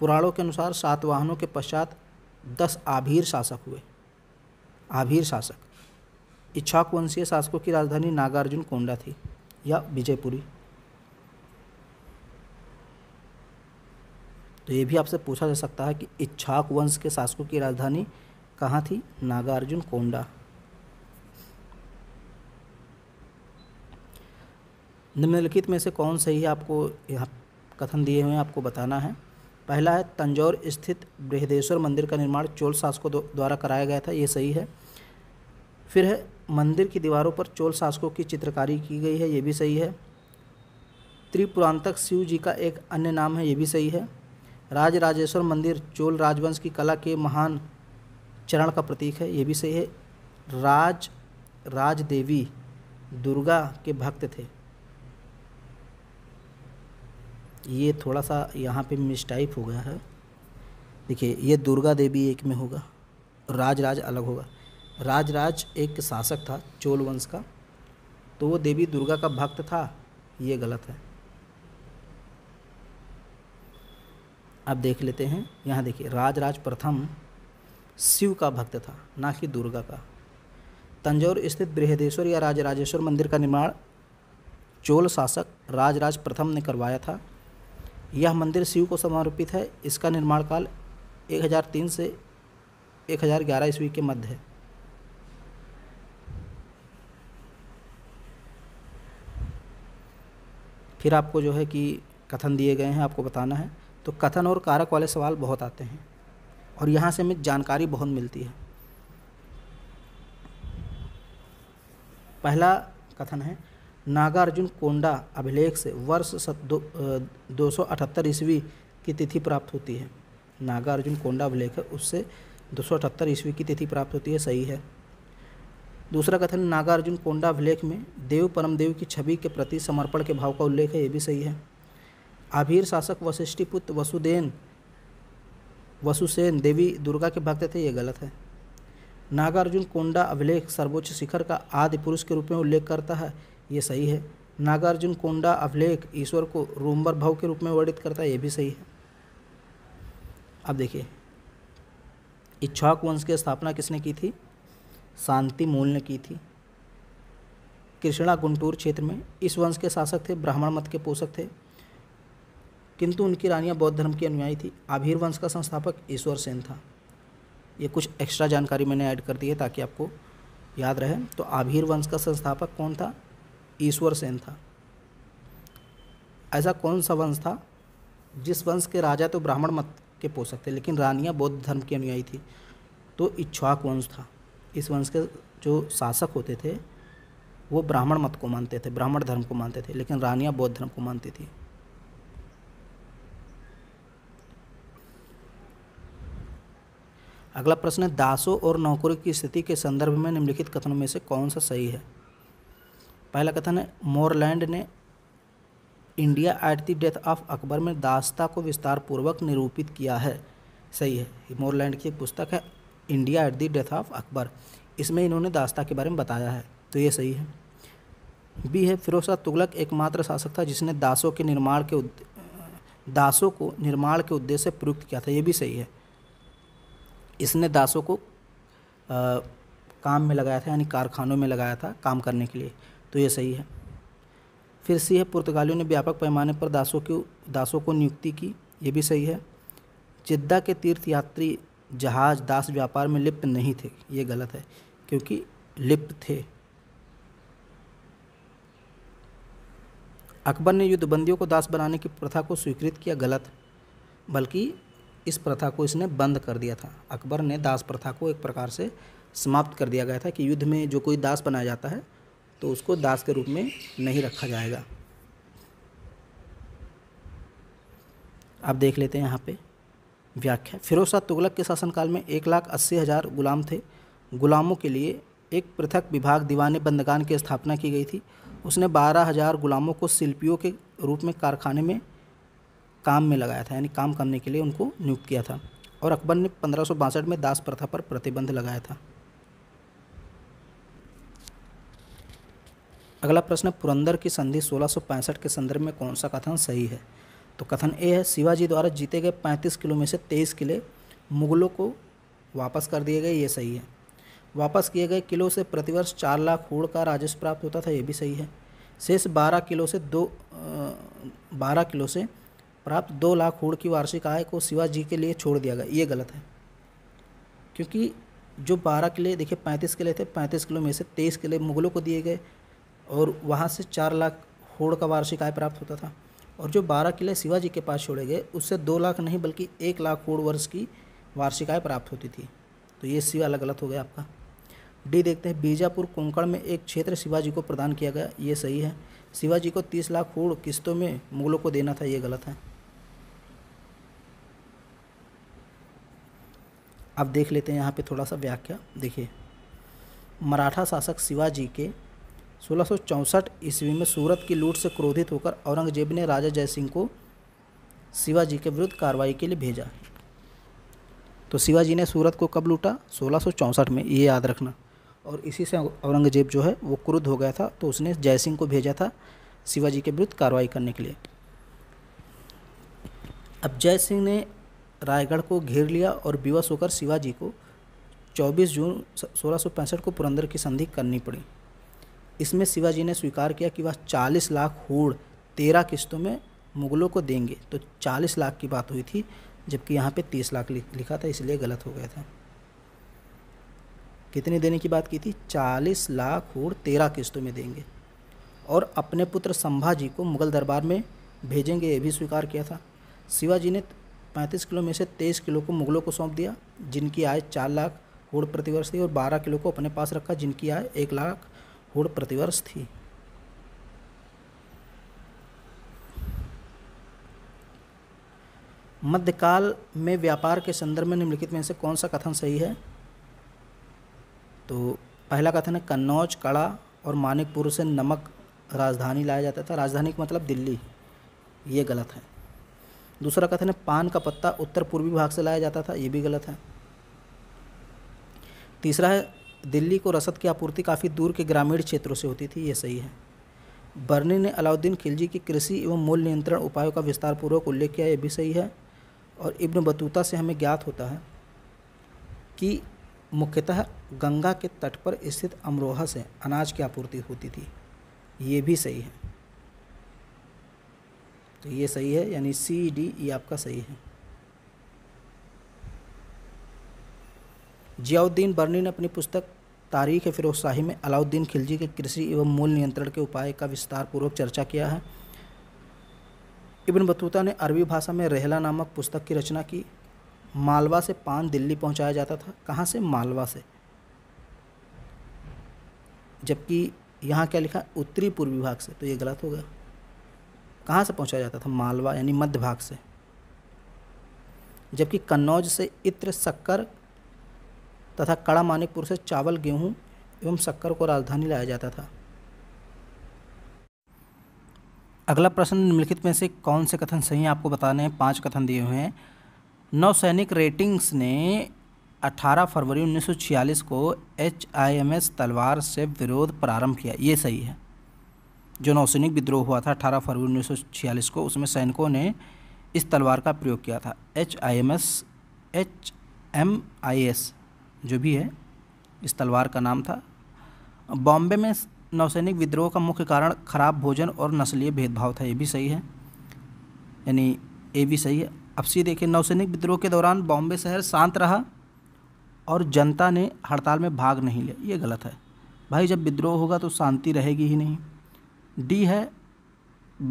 पुराणों के अनुसार सातवाहनों के पश्चात दस आभीर शासक हुए आभीर शासक इच्छाकुवंशीय शासकों की राजधानी नागार्जुन कोंडा थी या विजयपुरी तो ये भी आपसे पूछा जा सकता है कि इच्छाक वंश के शासकों की राजधानी कहाँ थी नागार्जुन कोंडा निम्नलिखित में से कौन सही है आपको यहाँ कथन दिए हुए हैं आपको बताना है पहला है तंजौर स्थित बृहदेश्वर मंदिर का निर्माण चोल शासकों द्वारा कराया गया था ये सही है फिर है मंदिर की दीवारों पर चोल शासकों की चित्रकारी की गई है ये भी सही है त्रिपुरांतक शिव जी का एक अन्य नाम है ये भी सही है राज राजेश्वर मंदिर चोल राजवंश की कला के महान चरण का प्रतीक है ये भी सही है राज राज देवी दुर्गा के भक्त थे ये थोड़ा सा यहाँ पे मिसटाइप हो गया है देखिए ये दुर्गा देवी एक में होगा राज राज अलग होगा राज राज एक शासक था चोल वंश का तो वो देवी दुर्गा का भक्त था ये गलत है आप देख लेते हैं यहाँ देखिए राजराज प्रथम शिव का भक्त था ना कि दुर्गा का तंजौर स्थित बृहदेश्वर या राजराजेश्वर मंदिर का निर्माण चोल शासक राजराज प्रथम ने करवाया था यह मंदिर शिव को समर्पित है इसका निर्माण काल 1003 से 1011 ईस्वी के मध्य है फिर आपको जो है कि कथन दिए गए हैं आपको बताना है तो कथन और कारक वाले सवाल बहुत आते हैं और यहाँ से हमें जानकारी बहुत मिलती है पहला कथन है नागार्जुन कोंडा अभिलेख से वर्ष दो सौ अठहत्तर ईस्वी की तिथि प्राप्त होती है नागार्जुन कोंडा अभिलेख है उससे दो सौ अठहत्तर ईस्वी की तिथि प्राप्त होती है सही है दूसरा कथन नागार्जुन कोंडा अभिलेख में देव परम देव की छवि के प्रति समर्पण के भाव का उल्लेख है ये भी सही है आभीर शासक वशिष्ठीपुत्र वसुदेन वसुसेन देवी दुर्गा के भक्त थे ये गलत है नागार्जुन कोंडा अभिलेख सर्वोच्च शिखर का आदि पुरुष के रूप में उल्लेख करता है ये सही है नागार्जुन कोंडा अभिलेख ईश्वर को रोमबर भाव के रूप में वर्णित करता है ये भी सही है अब देखिए इच्छाक वंश की स्थापना किसने की थी शांति मूल ने की थी कृष्णा गुंटूर क्षेत्र में इस वंश के शासक थे ब्राह्मण मत के पोषक थे किंतु उनकी रानियां बौद्ध धर्म की अनुयायी थी आभिर वंश का संस्थापक ईश्वर सेन था ये कुछ एक्स्ट्रा जानकारी मैंने ऐड कर दी है ताकि आपको याद रहे तो आभिर वंश का संस्थापक कौन था ईश्वर सेन था ऐसा कौन सा वंश था जिस वंश के राजा तो ब्राह्मण मत के पोषक थे लेकिन रानियां बौद्ध धर्म की अनुयायी थी तो इच्छुआक वंश था इस वंश के जो शासक होते थे वो ब्राह्मण मत को मानते थे ब्राह्मण धर्म को मानते थे लेकिन रानियां बौद्ध धर्म को मानती थी अगला प्रश्न है दासों और नौकरों की स्थिति के संदर्भ में निम्नलिखित कथनों में से कौन सा सही है पहला कथन है मोरलैंड ने India at the death of Akbar में दास्ता को विस्तार पूर्वक निरूपित किया है सही है मोरलैंड की एक पुस्तक है India at the death of Akbar इसमें इन्होंने दास्ता के बारे में बताया है तो ये सही है बी है फिरोज शाह तुगलक एकमात्र शासक था जिसने दासों के निर्माण के दासों को निर्माण के उद्देश्य से प्रयुक्त किया था ये भी सही है इसने दासों को आ, काम में लगाया था यानी कारखानों में लगाया था काम करने के लिए तो ये सही है फिर सी है पुर्तगालियों ने व्यापक पैमाने पर दासों की दासों को नियुक्ति की ये भी सही है जिद्दा के तीर्थयात्री जहाज दास व्यापार में लिप्त नहीं थे ये गलत है क्योंकि लिप्त थे अकबर ने युद्धबंदियों को दास बनाने की प्रथा को स्वीकृत किया गलत बल्कि इस प्रथा को इसने बंद कर दिया था अकबर ने दास प्रथा को एक प्रकार से समाप्त कर दिया गया था कि युद्ध में जो कोई दास बनाया जाता है तो उसको दास के रूप में नहीं रखा जाएगा आप देख लेते हैं यहाँ पे व्याख्या फिरोज शाह तुगलक के शासनकाल में एक लाख अस्सी हज़ार गुलाम थे गुलामों के लिए एक पृथक विभाग दीवान बंदगान की स्थापना की गई थी उसने बारह हज़ार गुलामों को शिल्पियों के रूप में कारखाने में काम में लगाया था यानी काम करने के लिए उनको नियुक्त किया था और अकबर ने पंद्रह में दास प्रथा पर प्रतिबंध लगाया था अगला प्रश्न पुरंदर की संधि 1665 के संदर्भ में कौन सा कथन सही है तो कथन ए है शिवाजी द्वारा जीते गए 35 किलो में से 23 किले मुगलों को वापस कर दिए गए ये सही है वापस किए गए किलो से प्रतिवर्ष चार लाख करोड़ का राजस्व प्राप्त होता था ये भी सही है शेष बारह किलो से दो बारह किलो से प्राप्त दो लाख करोड़ की वार्षिक आय को शिवाजी के लिए छोड़ दिया गया ये गलत है क्योंकि जो बारह किले देखिए पैंतीस किले थे पैंतीस किलो में से तेईस किले मुगलों को दिए गए और वहाँ से चार लाख होड़ का वार्षिक आय प्राप्त होता था और जो बारह किले शिवाजी के पास छोड़े गए उससे दो लाख नहीं बल्कि एक लाख होड़ वर्ष की वार्षिक आय प्राप्त होती थी तो ये अलग गलत हो गया आपका डी देखते हैं बीजापुर कोंकण में एक क्षेत्र शिवाजी को प्रदान किया गया ये सही है शिवाजी को तीस लाख होड़ किस्तों में मुगलों को देना था ये गलत है अब देख लेते हैं यहाँ पे थोड़ा सा व्याख्या देखिए मराठा शासक शिवाजी के सोलह ईस्वी में सूरत की लूट से क्रोधित होकर औरंगजेब ने राजा जयसिंह को शिवाजी के विरुद्ध कार्रवाई के लिए भेजा तो शिवाजी ने सूरत को कब लूटा सोलह में ये याद रखना और इसी से औरंगजेब जो है वो क्रुद्ध हो गया था तो उसने जयसिंह को भेजा था शिवाजी के विरुद्ध कार्रवाई करने के लिए अब जय सिंह ने रायगढ़ को घेर लिया और विवश होकर शिवाजी को 24 जून 1665 को पुरंदर की संधि करनी पड़ी इसमें शिवाजी ने स्वीकार किया कि वह चालीस लाख होड़ तेरह किस्तों में मुगलों को देंगे तो चालीस लाख की बात हुई थी जबकि यहाँ पे तीस लाख लिखा था इसलिए गलत हो गया था कितने देने की बात की थी चालीस लाख होड़ तेरह किस्तों में देंगे और अपने पुत्र संभाजी को मुगल दरबार में भेजेंगे ये भी स्वीकार किया था शिवाजी ने पैंतीस किलो में से तेईस किलो को मुगलों को सौंप दिया जिनकी आय चार लाख होड़ प्रतिवर्ष थी और बारह किलो को अपने पास रखा जिनकी आय एक लाख होड़ प्रतिवर्ष थी मध्यकाल में व्यापार के संदर्भ में निम्नलिखित में से कौन सा कथन सही है तो पहला कथन है कन्नौज कड़ा और मानिकपुर से नमक राजधानी लाया जाता था राजधानी का मतलब दिल्ली ये गलत है दूसरा कथन है पान का पत्ता उत्तर पूर्वी भाग से लाया जाता था ये भी गलत है तीसरा है दिल्ली को रसद की आपूर्ति काफ़ी दूर के ग्रामीण क्षेत्रों से होती थी ये सही है बर्नी ने अलाउद्दीन खिलजी की कृषि एवं मूल नियंत्रण उपायों का विस्तारपूर्वक उल्लेख किया ये भी सही है और इब्न बतूता से हमें ज्ञात होता है कि मुख्यतः गंगा के तट पर स्थित अमरोहा से अनाज की आपूर्ति होती थी ये भी सही है तो ये सही है यानी सी डी ये आपका सही है जियाउद्दीन बर्नी ने अपनी पुस्तक तारीख फ़िरोज शाही में अलाउद्दीन खिलजी के कृषि एवं मूल नियंत्रण के उपाय का विस्तार पूर्वक चर्चा किया है इब्न बतूता ने अरबी भाषा में रहला नामक पुस्तक की रचना की मालवा से पान दिल्ली पहुंचाया जाता था कहाँ से मालवा से जबकि यहाँ क्या लिखा उत्तरी पूर्वी भाग से तो ये गलत हो गया कहाँ से पहुँचाया जाता था मालवा यानी मध्य भाग से जबकि कन्नौज से इत्र शक्कर तथा कड़ा मानिकपुर से चावल गेहूं एवं शक्कर को राजधानी लाया जाता था अगला प्रश्न निम्नलिखित में से कौन से कथन सही हैं आपको बताने हैं पाँच कथन दिए हुए हैं नौसैनिक रेटिंग्स ने 18 फरवरी 1946 को एच तलवार से विरोध प्रारंभ किया ये सही है जो नौसैनिक विद्रोह हुआ था 18 फरवरी 1946 को उसमें सैनिकों ने इस तलवार का प्रयोग किया था H I M S H M I S जो भी है इस तलवार का नाम था बॉम्बे में नौसैनिक विद्रोह का मुख्य कारण खराब भोजन और नस्लीय भेदभाव था ये भी सही है यानी ये भी सही है अब सी देखिए नौसैनिक विद्रोह के दौरान बॉम्बे शहर शांत रहा और जनता ने हड़ताल में भाग नहीं लिया ये गलत है भाई जब विद्रोह होगा तो शांति रहेगी ही नहीं डी है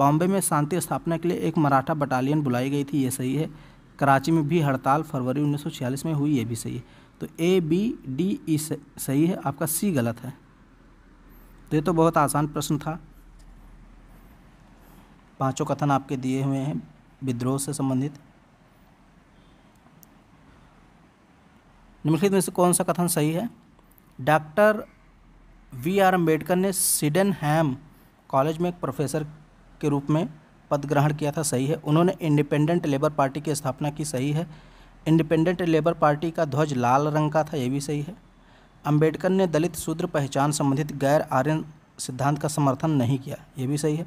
बॉम्बे में शांति स्थापना के लिए एक मराठा बटालियन बुलाई गई थी ये सही है कराची में भी हड़ताल फरवरी 1946 में हुई ये भी सही है तो ए बी डी ई सही है आपका सी गलत है तो ये तो बहुत आसान प्रश्न था पांचों कथन आपके दिए हुए हैं विद्रोह से संबंधित निम्नलिखित में से कौन सा कथन सही है डॉक्टर वी आर अम्बेडकर ने सिडन हैम कॉलेज में एक प्रोफेसर के रूप में पद ग्रहण किया था सही है उन्होंने इंडिपेंडेंट लेबर पार्टी की स्थापना की सही है इंडिपेंडेंट लेबर पार्टी का ध्वज लाल रंग का था यह भी सही है अंबेडकर ने दलित शूद्र पहचान संबंधित गैर आर्यन सिद्धांत का समर्थन नहीं किया ये भी सही है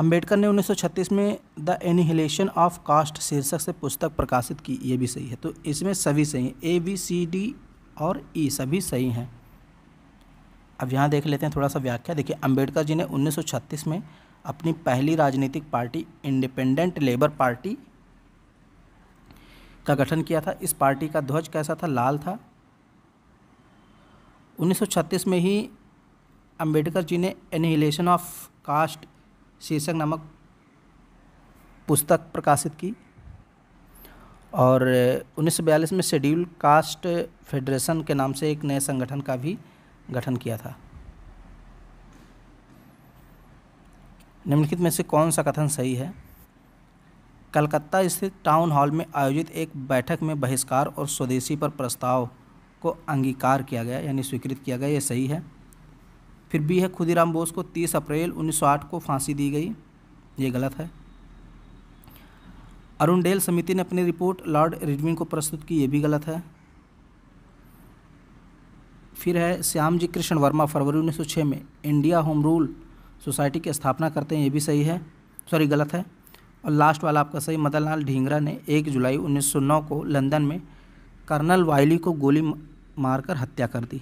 अंबेडकर ने 1936 में द एनिहिलेशन ऑफ कास्ट शीर्षक से पुस्तक प्रकाशित की ये भी सही है तो इसमें सभी सही ए बी सी डी और ई e, सभी सही हैं अब यहाँ देख लेते हैं थोड़ा सा व्याख्या देखिए अंबेडकर जी ने 1936 में अपनी पहली राजनीतिक पार्टी इंडिपेंडेंट लेबर पार्टी का गठन किया था इस पार्टी का ध्वज कैसा था लाल था 1936 में ही अंबेडकर जी ने एनिहिलेशन ऑफ कास्ट शीर्षक नामक पुस्तक प्रकाशित की और 1942 में शेड्यूल कास्ट फेडरेशन के नाम से एक नए संगठन का भी गठन किया था निम्नलिखित में से कौन सा कथन सही है कलकत्ता स्थित टाउन हॉल में आयोजित एक बैठक में बहिष्कार और स्वदेशी पर प्रस्ताव को अंगीकार किया गया यानी स्वीकृत किया गया ये सही है फिर भी है खुदीराम बोस को 30 अप्रैल 1908 को फांसी दी गई ये गलत है अरुण डेल समिति ने अपनी रिपोर्ट लॉर्ड रिडविन को प्रस्तुत की ये भी गलत है फिर है श्याम जी कृष्ण वर्मा फरवरी उन्नीस में इंडिया होम रूल सोसाइटी की स्थापना करते हैं ये भी सही है सॉरी गलत है और लास्ट वाला आपका सही मदनलाल ढींगरा ने 1 जुलाई 1909 को लंदन में कर्नल वाइली को गोली मारकर हत्या कर दी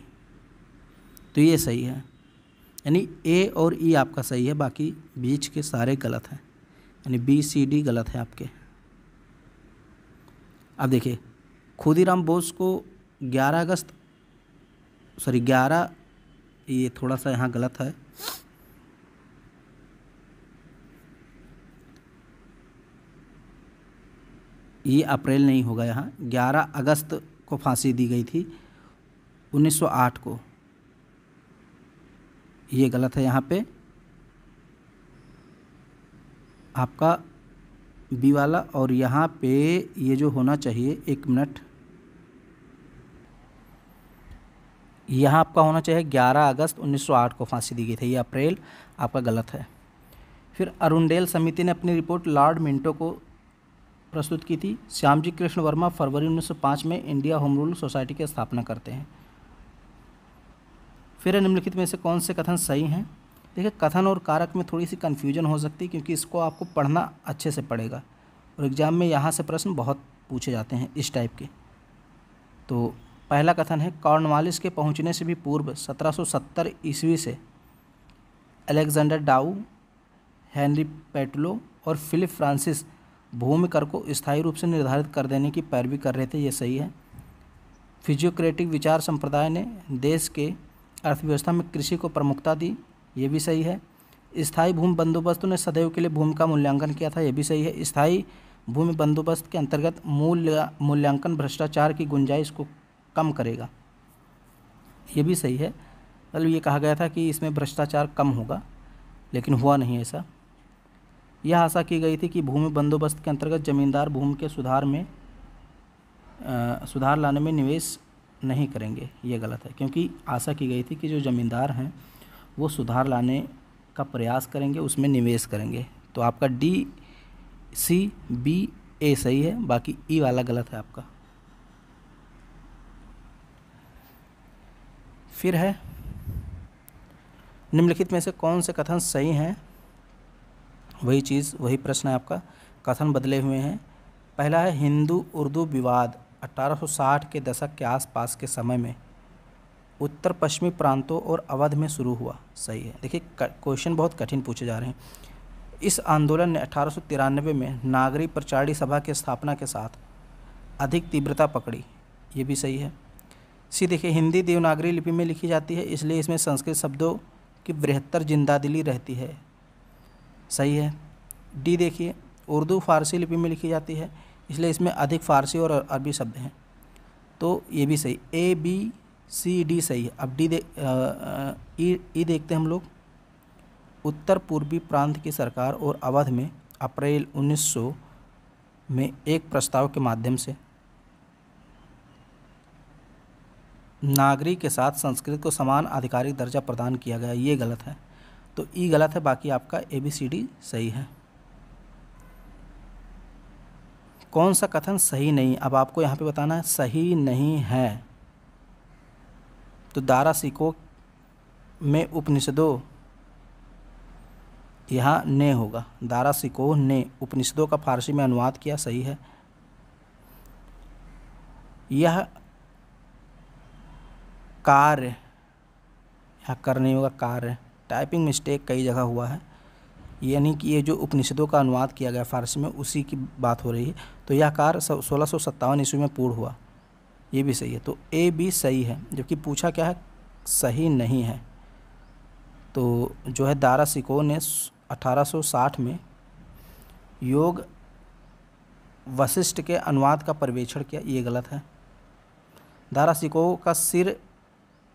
तो ये सही है यानी ए और ई e आपका सही है बाकी बीच के सारे गलत हैं यानी बी सी डी गलत है आपके अब देखिए खुदीराम बोस को 11 अगस्त सॉरी 11 ये थोड़ा सा यहाँ गलत है ये अप्रैल नहीं होगा यहाँ 11 अगस्त को फांसी दी गई थी 1908 को ये गलत है यहाँ पे आपका बी वाला और यहाँ पे ये जो होना चाहिए एक मिनट यहाँ आपका होना चाहिए 11 अगस्त 1908 को फांसी दी गई थी ये अप्रैल आपका गलत है फिर अरुणडेल समिति ने अपनी रिपोर्ट लॉर्ड मिंटो को प्रस्तुत की थी श्यामजी कृष्ण वर्मा फरवरी 1905 में इंडिया होम रूल सोसाइटी की स्थापना करते हैं फिर निम्नलिखित में से कौन से कथन सही हैं देखिए कथन और कारक में थोड़ी सी कन्फ्यूजन हो सकती है क्योंकि इसको आपको पढ़ना अच्छे से पड़ेगा और एग्ज़ाम में यहाँ से प्रश्न बहुत पूछे जाते हैं इस टाइप के तो पहला कथन है कॉर्नवालिस के पहुंचने से भी पूर्व 1770 ईस्वी से अलेक्जेंडर डाउ हैनरी पेटलो और फिलिप फ्रांसिस भूमि कर को स्थायी रूप से निर्धारित कर देने की पैरवी कर रहे थे ये सही है फिजियोक्रेटिक विचार संप्रदाय ने देश के अर्थव्यवस्था में कृषि को प्रमुखता दी ये भी सही है स्थायी भूमि बंदोबस्त ने सदैव के लिए भूमि का मूल्यांकन किया था यह भी सही है स्थायी भूमि बंदोबस्त के अंतर्गत मूल्य मूल्यांकन भ्रष्टाचार की गुंजाइश को कम करेगा ये भी सही है मतलब ये कहा गया था कि इसमें भ्रष्टाचार कम होगा लेकिन हुआ नहीं ऐसा यह आशा की गई थी कि भूमि बंदोबस्त के अंतर्गत जमींदार भूमि के सुधार में आ, सुधार लाने में निवेश नहीं करेंगे ये गलत है क्योंकि आशा की गई थी कि जो ज़मींदार हैं वो सुधार लाने का प्रयास करेंगे उसमें निवेश करेंगे तो आपका डी सी बी ए सही है बाकी ई वाला गलत है आपका फिर है निम्नलिखित में से कौन से कथन सही हैं वही चीज़ वही प्रश्न है आपका कथन बदले हुए हैं पहला है हिंदू उर्दू विवाद 1860 के दशक के आसपास के समय में उत्तर पश्चिमी प्रांतों और अवध में शुरू हुआ सही है देखिए क्वेश्चन बहुत कठिन पूछे जा रहे हैं इस आंदोलन ने अठारह में नागरी प्रचारणी सभा की स्थापना के साथ अधिक तीव्रता पकड़ी ये भी सही है सी देखिए हिंदी देवनागरी लिपि में लिखी जाती है इसलिए इसमें संस्कृत शब्दों की बृहत्तर जिंदादिली रहती है सही है डी देखिए उर्दू फारसी लिपि में लिखी जाती है इसलिए इसमें अधिक फारसी और अरबी शब्द हैं तो ये भी सही ए बी सी डी सही है अब डी दे ई ई देखते हैं हम लोग उत्तर पूर्वी प्रांत की सरकार और अवध में अप्रैल 1900 में एक प्रस्ताव के माध्यम से नागरी के साथ संस्कृत को समान आधिकारिक दर्जा प्रदान किया गया ये गलत है तो ई e गलत है बाकी आपका ए बी सी डी सही है कौन सा कथन सही नहीं अब आपको यहाँ पे बताना है सही नहीं है तो दारा सिको में उपनिषदों यहाँ ने होगा दारा सिकोह ने उपनिषदों का फारसी में अनुवाद किया सही है यह कार्य यहाँ कर नहीं होगा कार्य टाइपिंग मिस्टेक कई जगह हुआ है यानी कि ये जो उपनिषदों का अनुवाद किया गया फारसी में उसी की बात हो रही है तो यह कार्य सोलह सौ सत्तावन ईस्वी में पूर्ण हुआ ये भी सही है तो ए भी सही है जबकि पूछा क्या है सही नहीं है तो जो है दारा सिको ने 1860 में योग वशिष्ठ के अनुवाद का परवेक्षण किया ये गलत है दारा सिको का सिर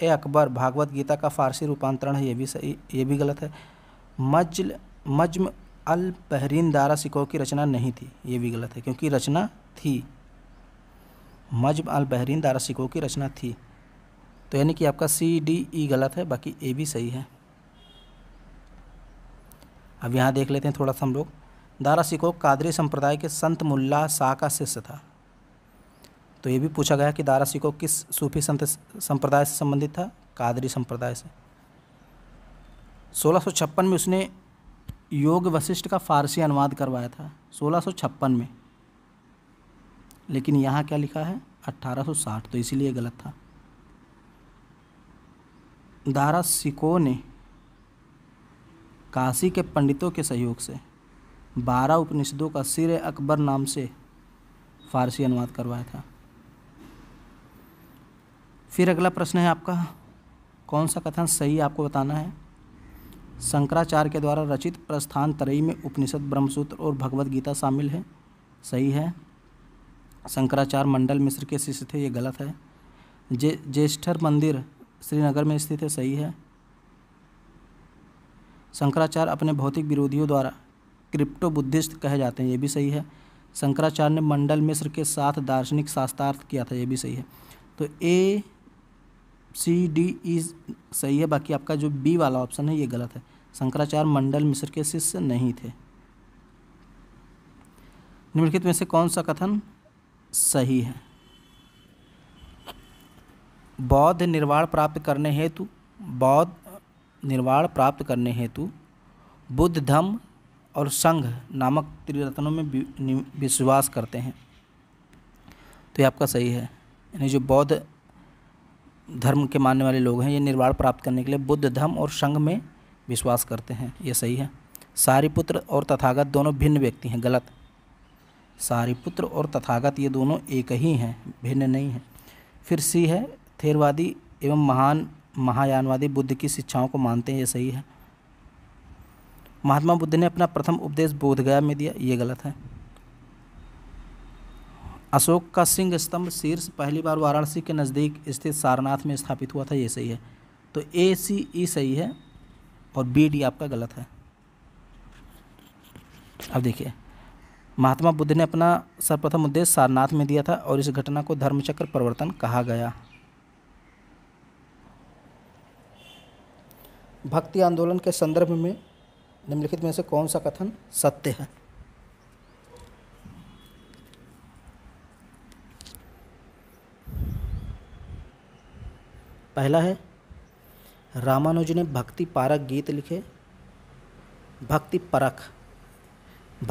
ए अकबर भागवत गीता का फ़ारसी रूपांतरण है ये भी सही ये भी गलत है मजल मजम अल बहरीन दारा सिको की रचना नहीं थी ये भी गलत है क्योंकि रचना थी मजम अल बहरीन दारा सिको की रचना थी तो यानी कि आपका सी डी ई गलत है बाकी ए भी सही है अब यहाँ देख लेते हैं थोड़ा सा हम लोग दारा सिको कादरी संप्रदाय के संत मुल्ला शाह का शिष्य था तो ये भी पूछा गया कि दारा सिको किस सूफी संत संप्रदाय से संबंधित था कादरी संप्रदाय से सोलह में उसने योग वशिष्ठ का फारसी अनुवाद करवाया था सोलह में लेकिन यहाँ क्या लिखा है 1860 तो इसीलिए गलत था दारा सिको ने काशी के पंडितों के सहयोग से बारह उपनिषदों का सिर अकबर नाम से फारसी अनुवाद करवाया था फिर अगला प्रश्न है आपका कौन सा कथन सही आपको बताना है शंकराचार्य के द्वारा रचित प्रस्थान तरई में उपनिषद ब्रह्मसूत्र और भगवद गीता शामिल है सही है शंकराचार्य मंडल मिश्र के शिष्य थे ये गलत है जे ज्येष्ठर मंदिर श्रीनगर में स्थित है सही है शंकराचार्य अपने भौतिक विरोधियों द्वारा क्रिप्टो बुद्धिस्ट कहे जाते हैं ये भी सही है शंकराचार्य ने मंडल मिश्र के साथ दार्शनिक शास्त्रार्थ किया था ये भी सही है तो ए सी डी ई सही है बाकी आपका जो बी वाला ऑप्शन है ये गलत है शंकराचार्य मंडल मिश्र के शिष्य नहीं थे निम्नलिखित में से कौन सा कथन सही है बौद्ध निर्वाण प्राप्त करने हेतु बौद्ध निर्वाण प्राप्त करने हेतु बुद्ध धम्म और संघ नामक त्रिरत्नों में विश्वास करते हैं तो ये आपका सही है यानी जो बौद्ध धर्म के मानने वाले लोग हैं ये निर्वाण प्राप्त करने के लिए बुद्ध धर्म और संघ में विश्वास करते हैं ये सही है सारिपुत्र और तथागत दोनों भिन्न व्यक्ति हैं गलत सारिपुत्र और तथागत ये दोनों एक ही हैं भिन्न नहीं हैं फिर सी है थेरवादी एवं महान महायानवादी बुद्ध की शिक्षाओं को मानते हैं ये सही है महात्मा बुद्ध ने अपना प्रथम उपदेश बोधगया में दिया ये गलत है अशोक का सिंह स्तंभ शीर्ष पहली बार वाराणसी के नज़दीक स्थित सारनाथ में स्थापित हुआ था ये सही है तो ए सी ई सही है और बी डी आपका गलत है अब देखिए महात्मा बुद्ध ने अपना सर्वप्रथम उद्देश्य सारनाथ में दिया था और इस घटना को धर्मचक्र परिवर्तन कहा गया भक्ति आंदोलन के संदर्भ में निम्नलिखित में से कौन सा कथन सत्य है पहला है रामानुज ने भक्ति पारक गीत लिखे भक्ति परख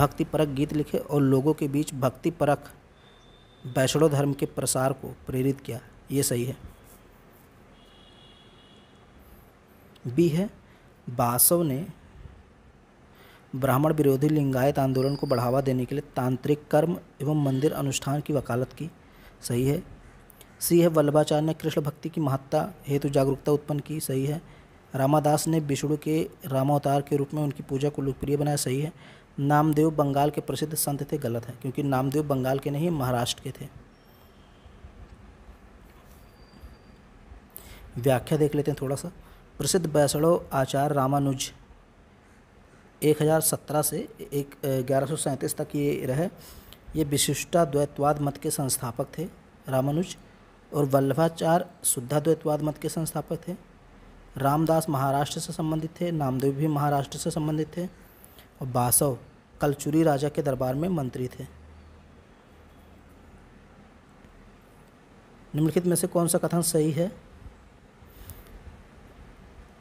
भक्ति परख गीत लिखे और लोगों के बीच भक्ति परख वैष्णव धर्म के प्रसार को प्रेरित किया ये सही है बी है बासव ने ब्राह्मण विरोधी लिंगायत आंदोलन को बढ़ावा देने के लिए तांत्रिक कर्म एवं मंदिर अनुष्ठान की वकालत की सही है सी है वल्लभाचार्य ने कृष्ण भक्ति की महत्ता हेतु जागरूकता उत्पन्न की सही है रामादास ने विष्णु के रामावतार के रूप में उनकी पूजा को लोकप्रिय बनाया सही है नामदेव बंगाल के प्रसिद्ध संत थे गलत है क्योंकि नामदेव बंगाल के नहीं महाराष्ट्र के थे व्याख्या देख लेते हैं थोड़ा सा प्रसिद्ध वैष्णव आचार्य रामानुज 1017 से एक ग्यारह तक ये रहे ये विशिष्टा द्वैतवाद मत के संस्थापक थे रामानुज और वल्लभाचार्य शुद्धाद्वैतवाद मत के संस्थापक थे रामदास महाराष्ट्र से संबंधित थे नामदेव भी महाराष्ट्र से संबंधित थे और बासव कलचुरी राजा के दरबार में मंत्री थे निम्नलिखित में से कौन सा कथन सही है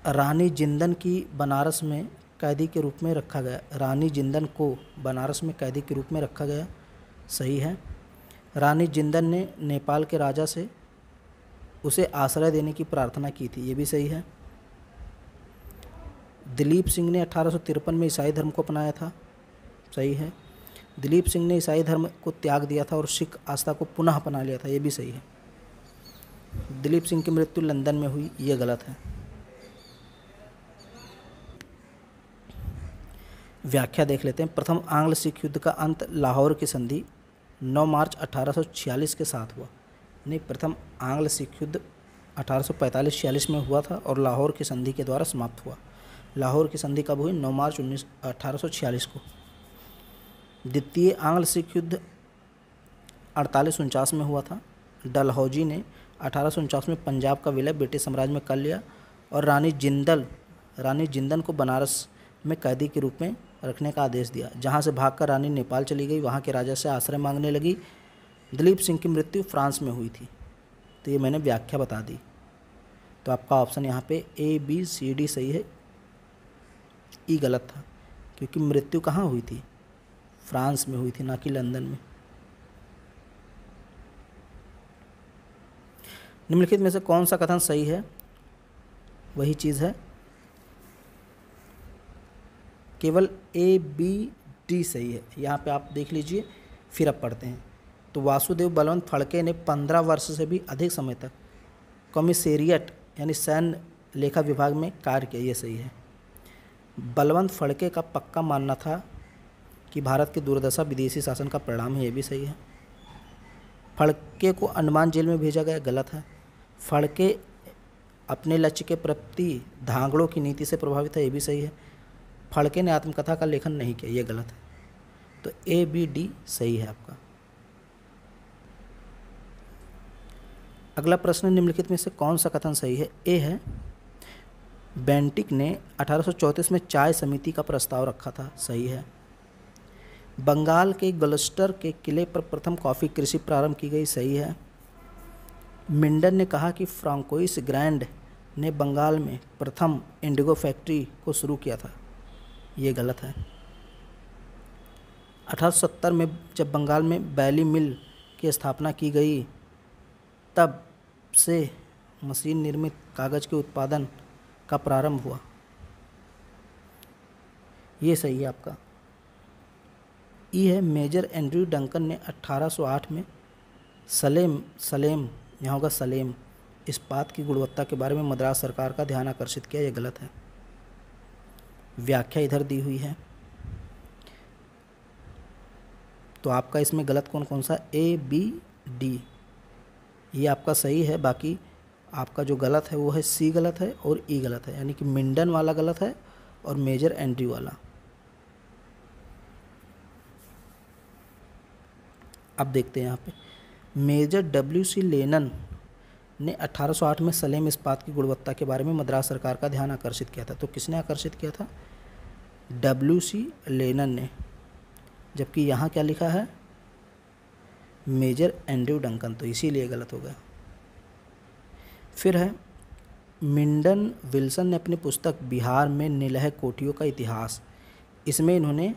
रानी जिंदन की बनारस में कैदी के रूप में रखा गया रानी जिंदन को बनारस में कैदी के रूप में रखा गया सही है रानी जिंदन ने नेपाल के राजा से उसे आश्रय देने की प्रार्थना की थी ये भी सही है दिलीप सिंह ने अठारह में ईसाई धर्म को अपनाया था सही है दिलीप सिंह ने ईसाई धर्म को त्याग दिया था और सिख आस्था को पुनः अपना लिया था ये भी सही है दिलीप सिंह की मृत्यु लंदन में हुई ये गलत है व्याख्या देख लेते हैं प्रथम आंग्ल सिख युद्ध का अंत लाहौर की संधि 9 मार्च 1846 के साथ हुआ यानी प्रथम आंग्ल सिख युद्ध 1845-46 में हुआ था और लाहौर की संधि के द्वारा समाप्त हुआ लाहौर की संधि कब हुई 9 मार्च उन्नीस अठारह को द्वितीय आंग्ल सिख युद्ध अड़तालीस उनचास में हुआ था डलहौजी ने अठारह में पंजाब का विलय ब्रिटिश साम्राज्य में कर लिया और रानी जिंदल रानी जिंदन को बनारस में कैदी के रूप में रखने का आदेश दिया जहाँ से भागकर रानी नेपाल चली गई वहाँ के राजा से आश्रय मांगने लगी दिलीप सिंह की मृत्यु फ्रांस में हुई थी तो ये मैंने व्याख्या बता दी तो आपका ऑप्शन यहाँ पे ए बी सी डी सही है ई e गलत था क्योंकि मृत्यु कहाँ हुई थी फ्रांस में हुई थी ना कि लंदन में निम्नलिखित में से कौन सा कथन सही है वही चीज़ है केवल ए बी डी सही है यहाँ पे आप देख लीजिए फिर अब पढ़ते हैं तो वासुदेव बलवंत फड़के ने पंद्रह वर्ष से भी अधिक समय तक कमिसेरियट यानी सैन्य लेखा विभाग में कार्य किया ये सही है बलवंत फड़के का पक्का मानना था कि भारत की दुर्दशा विदेशी शासन का परिणाम है ये भी सही है फड़के को अंडमान जेल में भेजा गया गलत है फड़के अपने लक्ष्य के प्रति धांगड़ों की नीति से प्रभावित है ये भी सही है फड़के ने आत्मकथा का लेखन नहीं किया ये गलत है तो ए बी डी सही है आपका अगला प्रश्न निम्नलिखित में से कौन सा कथन सही है ए है बेंटिक ने अठारह में चाय समिति का प्रस्ताव रखा था सही है बंगाल के गलस्टर के किले पर प्रथम कॉफ़ी कृषि प्रारंभ की गई सही है मिंडन ने कहा कि फ्रांकोइस ग्रैंड ने बंगाल में प्रथम इंडिगो फैक्ट्री को शुरू किया था ये गलत है 1870 में जब बंगाल में बैली मिल की स्थापना की गई तब से मशीन निर्मित कागज़ के उत्पादन का प्रारंभ हुआ ये सही है आपका ये है मेजर एंड्रयू डंकन ने 1808 में सलेम सलेम यहाँ होगा सलेम इस्पात की गुणवत्ता के बारे में मद्रास सरकार का ध्यान आकर्षित किया ये गलत है व्याख्या इधर दी हुई है तो आपका इसमें गलत कौन कौन सा ए बी डी ये आपका सही है बाकी आपका जो गलत है वो है सी गलत है और ई e गलत है यानी कि मिंडन वाला गलत है और मेजर एंट्री वाला अब देखते हैं यहाँ पे मेजर डब्ल्यू सी लेनन ने 1808 में सलेम इस्पात की गुणवत्ता के बारे में मद्रास सरकार का ध्यान आकर्षित किया था तो किसने आकर्षित किया था डब्ल्यू सी लेनन ने जबकि यहाँ क्या लिखा है मेजर एंड्रयू डंकन तो इसीलिए गलत हो गया फिर है मिंडन विल्सन ने अपनी पुस्तक बिहार में निलह कोटियों का इतिहास इसमें इन्होंने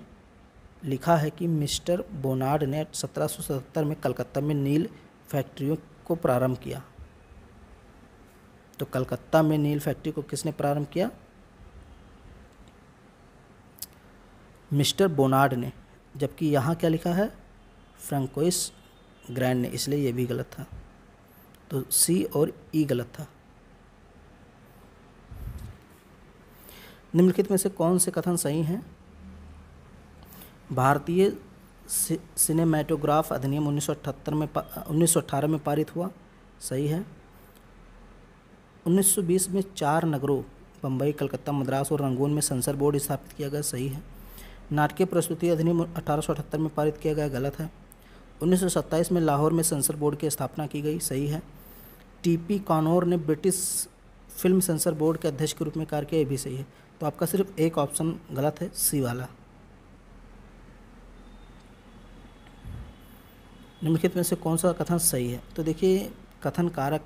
लिखा है कि मिस्टर बोनार्ड ने 1777 में कलकत्ता में नील फैक्ट्रियों को प्रारंभ किया तो कलकत्ता में नील फैक्ट्री को किसने प्रारंभ किया मिस्टर बोनार्ड ने जबकि यहाँ क्या लिखा है फ्रेंकोइस ग्रैंड ने इसलिए ये भी गलत था तो सी और ई e गलत था निम्नलिखित में से कौन से कथन सही हैं भारतीय सिनेमेटोग्राफ अधिनियम 1978 में उन्नीस में पारित हुआ सही है 1920 में चार नगरों बम्बई कलकत्ता मद्रास और रंगून में सेंसर बोर्ड स्थापित किया गया सही है नाटकीय प्रस्तुति अधिनियम अठारह में पारित किया गया गलत है 1927 में लाहौर में सेंसर बोर्ड की स्थापना की गई सही है टीपी कानोर ने ब्रिटिश फिल्म सेंसर बोर्ड के अध्यक्ष के रूप में कार्य किया ये भी सही है तो आपका सिर्फ एक ऑप्शन गलत है सी वाला निम्नलिखित में से कौन सा कथन सही है तो देखिए कथन कारक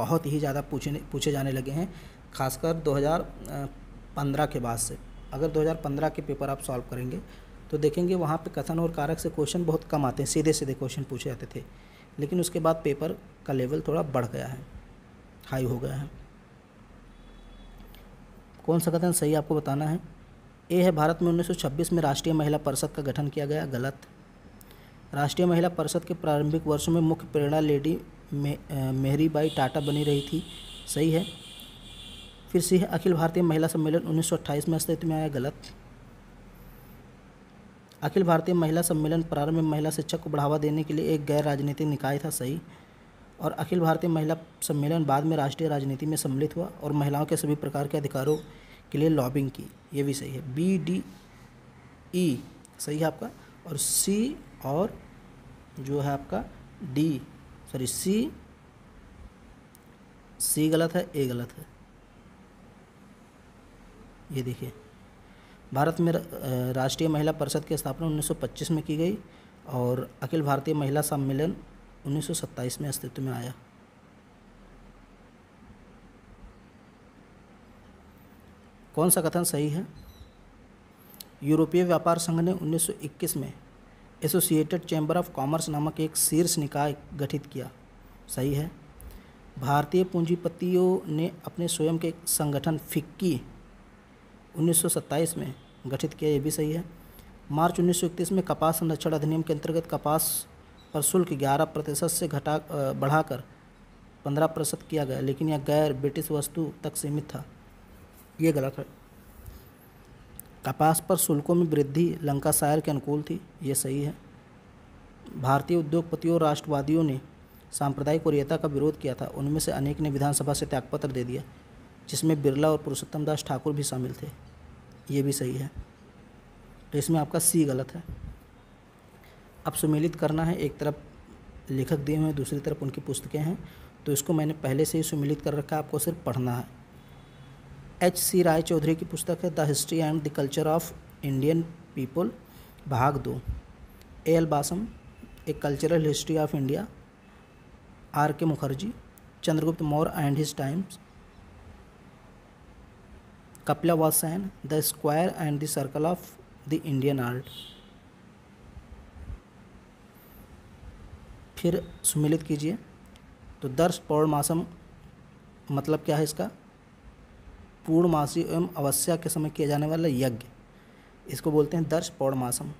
बहुत ही ज़्यादा पूछे पूछे जाने लगे हैं खासकर 2015 के बाद से अगर 2015 के पेपर आप सॉल्व करेंगे तो देखेंगे वहाँ पे कथन और कारक से क्वेश्चन बहुत कम आते हैं सीधे सीधे क्वेश्चन पूछे जाते थे लेकिन उसके बाद पेपर का लेवल थोड़ा बढ़ गया है हाई हो गया है कौन सा कथन सही आपको बताना है ए है भारत में 1926 में राष्ट्रीय महिला परिषद का गठन किया गया गलत राष्ट्रीय महिला परिषद के प्रारंभिक वर्षों में मुख्य प्रेरणा लेडी मेहरी बाई टाटा बनी रही थी सही है फिर सी है अखिल भारतीय महिला सम्मेलन 1928 में अस्तित्व में आया गलत अखिल भारतीय महिला सम्मेलन प्रारंभ में महिला शिक्षा को बढ़ावा देने के लिए एक गैर राजनीतिक निकाय था सही और अखिल भारतीय महिला सम्मेलन बाद में राष्ट्रीय राजनीति में सम्मिलित हुआ और महिलाओं के सभी प्रकार के अधिकारों के लिए लॉबिंग की ये भी सही है बी डी ई सही है आपका और सी और जो है आपका डी सॉरी सी सी गलत है ए गलत है ये देखिए भारत में राष्ट्रीय महिला परिषद की स्थापना 1925 में की गई और अखिल भारतीय महिला सम्मेलन 1927 में अस्तित्व में आया कौन सा कथन सही है यूरोपीय व्यापार संघ ने 1921 में एसोसिएटेड चैम्बर ऑफ कॉमर्स नामक एक शीर्ष निकाय गठित किया सही है भारतीय पूंजीपतियों ने अपने स्वयं के संगठन फिक्की 1927 में गठित किया ये भी सही है मार्च 1931 में कपास संरक्षण अधिनियम के अंतर्गत कपास पर शुल्क ग्यारह प्रतिशत से घटा बढ़ाकर पंद्रह प्रतिशत किया गया लेकिन यह गैर ब्रिटिश वस्तु तक सीमित था ये गलत है कपास पर शुल्कों में वृद्धि लंका शायर के अनुकूल थी ये सही है भारतीय उद्योगपतियों और राष्ट्रवादियों ने सांप्रदायिक वरीयता का विरोध किया था उनमें से अनेक ने विधानसभा से त्यागपत्र दे दिया जिसमें बिरला और पुरुषोत्तम दास ठाकुर भी शामिल थे ये भी सही है तो इसमें आपका सी गलत है अब सुमेलित करना है एक तरफ लेखक दिए हुए हैं दूसरी तरफ उनकी पुस्तकें हैं तो इसको मैंने पहले से ही सुमिलित कर रखा है आपको सिर्फ पढ़ना है एच सी राय चौधरी की पुस्तक है the history and the culture of Indian people भाग दो A L Basham a cultural history of India R K Mukherjee Chandragupta Maurya and his times Kapila the square and square and the circle of the फिर सुमिलित कीजिए तो दर्श पौर्णमासम मतलब क्या है इसका पूर्णमासी एवं अवस्या के समय किया जाने वाला यज्ञ इसको बोलते हैं दर्श पौर्णमासम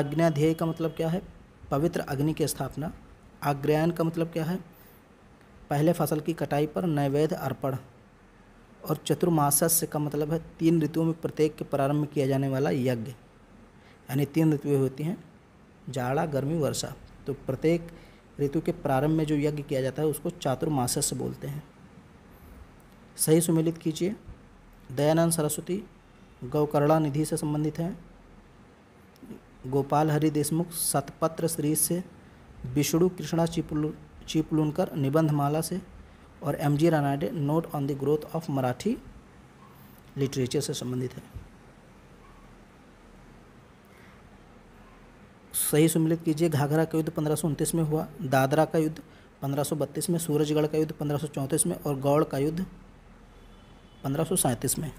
अग्नाध्येय का मतलब क्या है पवित्र अग्नि की स्थापना आग्रयन का मतलब क्या है पहले फसल की कटाई पर नैवेद्य अर्पण और चतुर्माशस्य का मतलब है तीन ऋतुओं में प्रत्येक के प्रारंभ किया जाने वाला यज्ञ यानी तीन ऋतुएँ होती हैं जाड़ा गर्मी वर्षा तो प्रत्येक ऋतु के प्रारंभ में जो यज्ञ किया जाता है उसको चातुर्माशस्य बोलते हैं सही सुमिलित कीजिए दयानंद सरस्वती गौकरणा निधि से संबंधित हैं गोपाल हरि देशमुख सतपत्र श्री से विष्णु कृष्णा चिपलू चिपलुनकर निबंधमाला से और M G Ranade note on the growth of Marathi literature से संबंधित है सही सम्मिलित कीजिए घाघरा का युद्ध पंद्रह में हुआ दादरा का युद्ध 1532 में सूरजगढ़ का युद्ध 1534 में और गौड़ का युद्ध पंद्रह में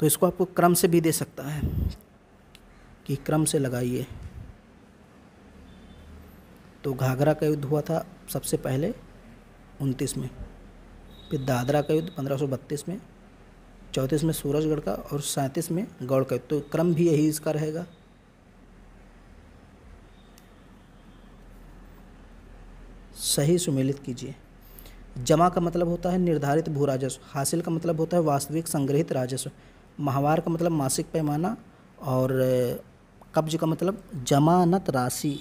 तो इसको आपको क्रम से भी दे सकता है कि क्रम से लगाइए तो घाघरा का युद्ध हुआ था सबसे पहले उनतीस में फिर दादरा का युद्ध पंद्रह में चौंतीस में सूरजगढ़ का और सैंतीस में गौड़ का युद्ध तो क्रम भी यही इसका रहेगा सही सुमेलित कीजिए जमा का मतलब होता है निर्धारित भू राजस्व हासिल का मतलब होता है वास्तविक संग्रहित राजस्व माहवार का मतलब मासिक पैमाना और कब्ज का मतलब जमानत राशि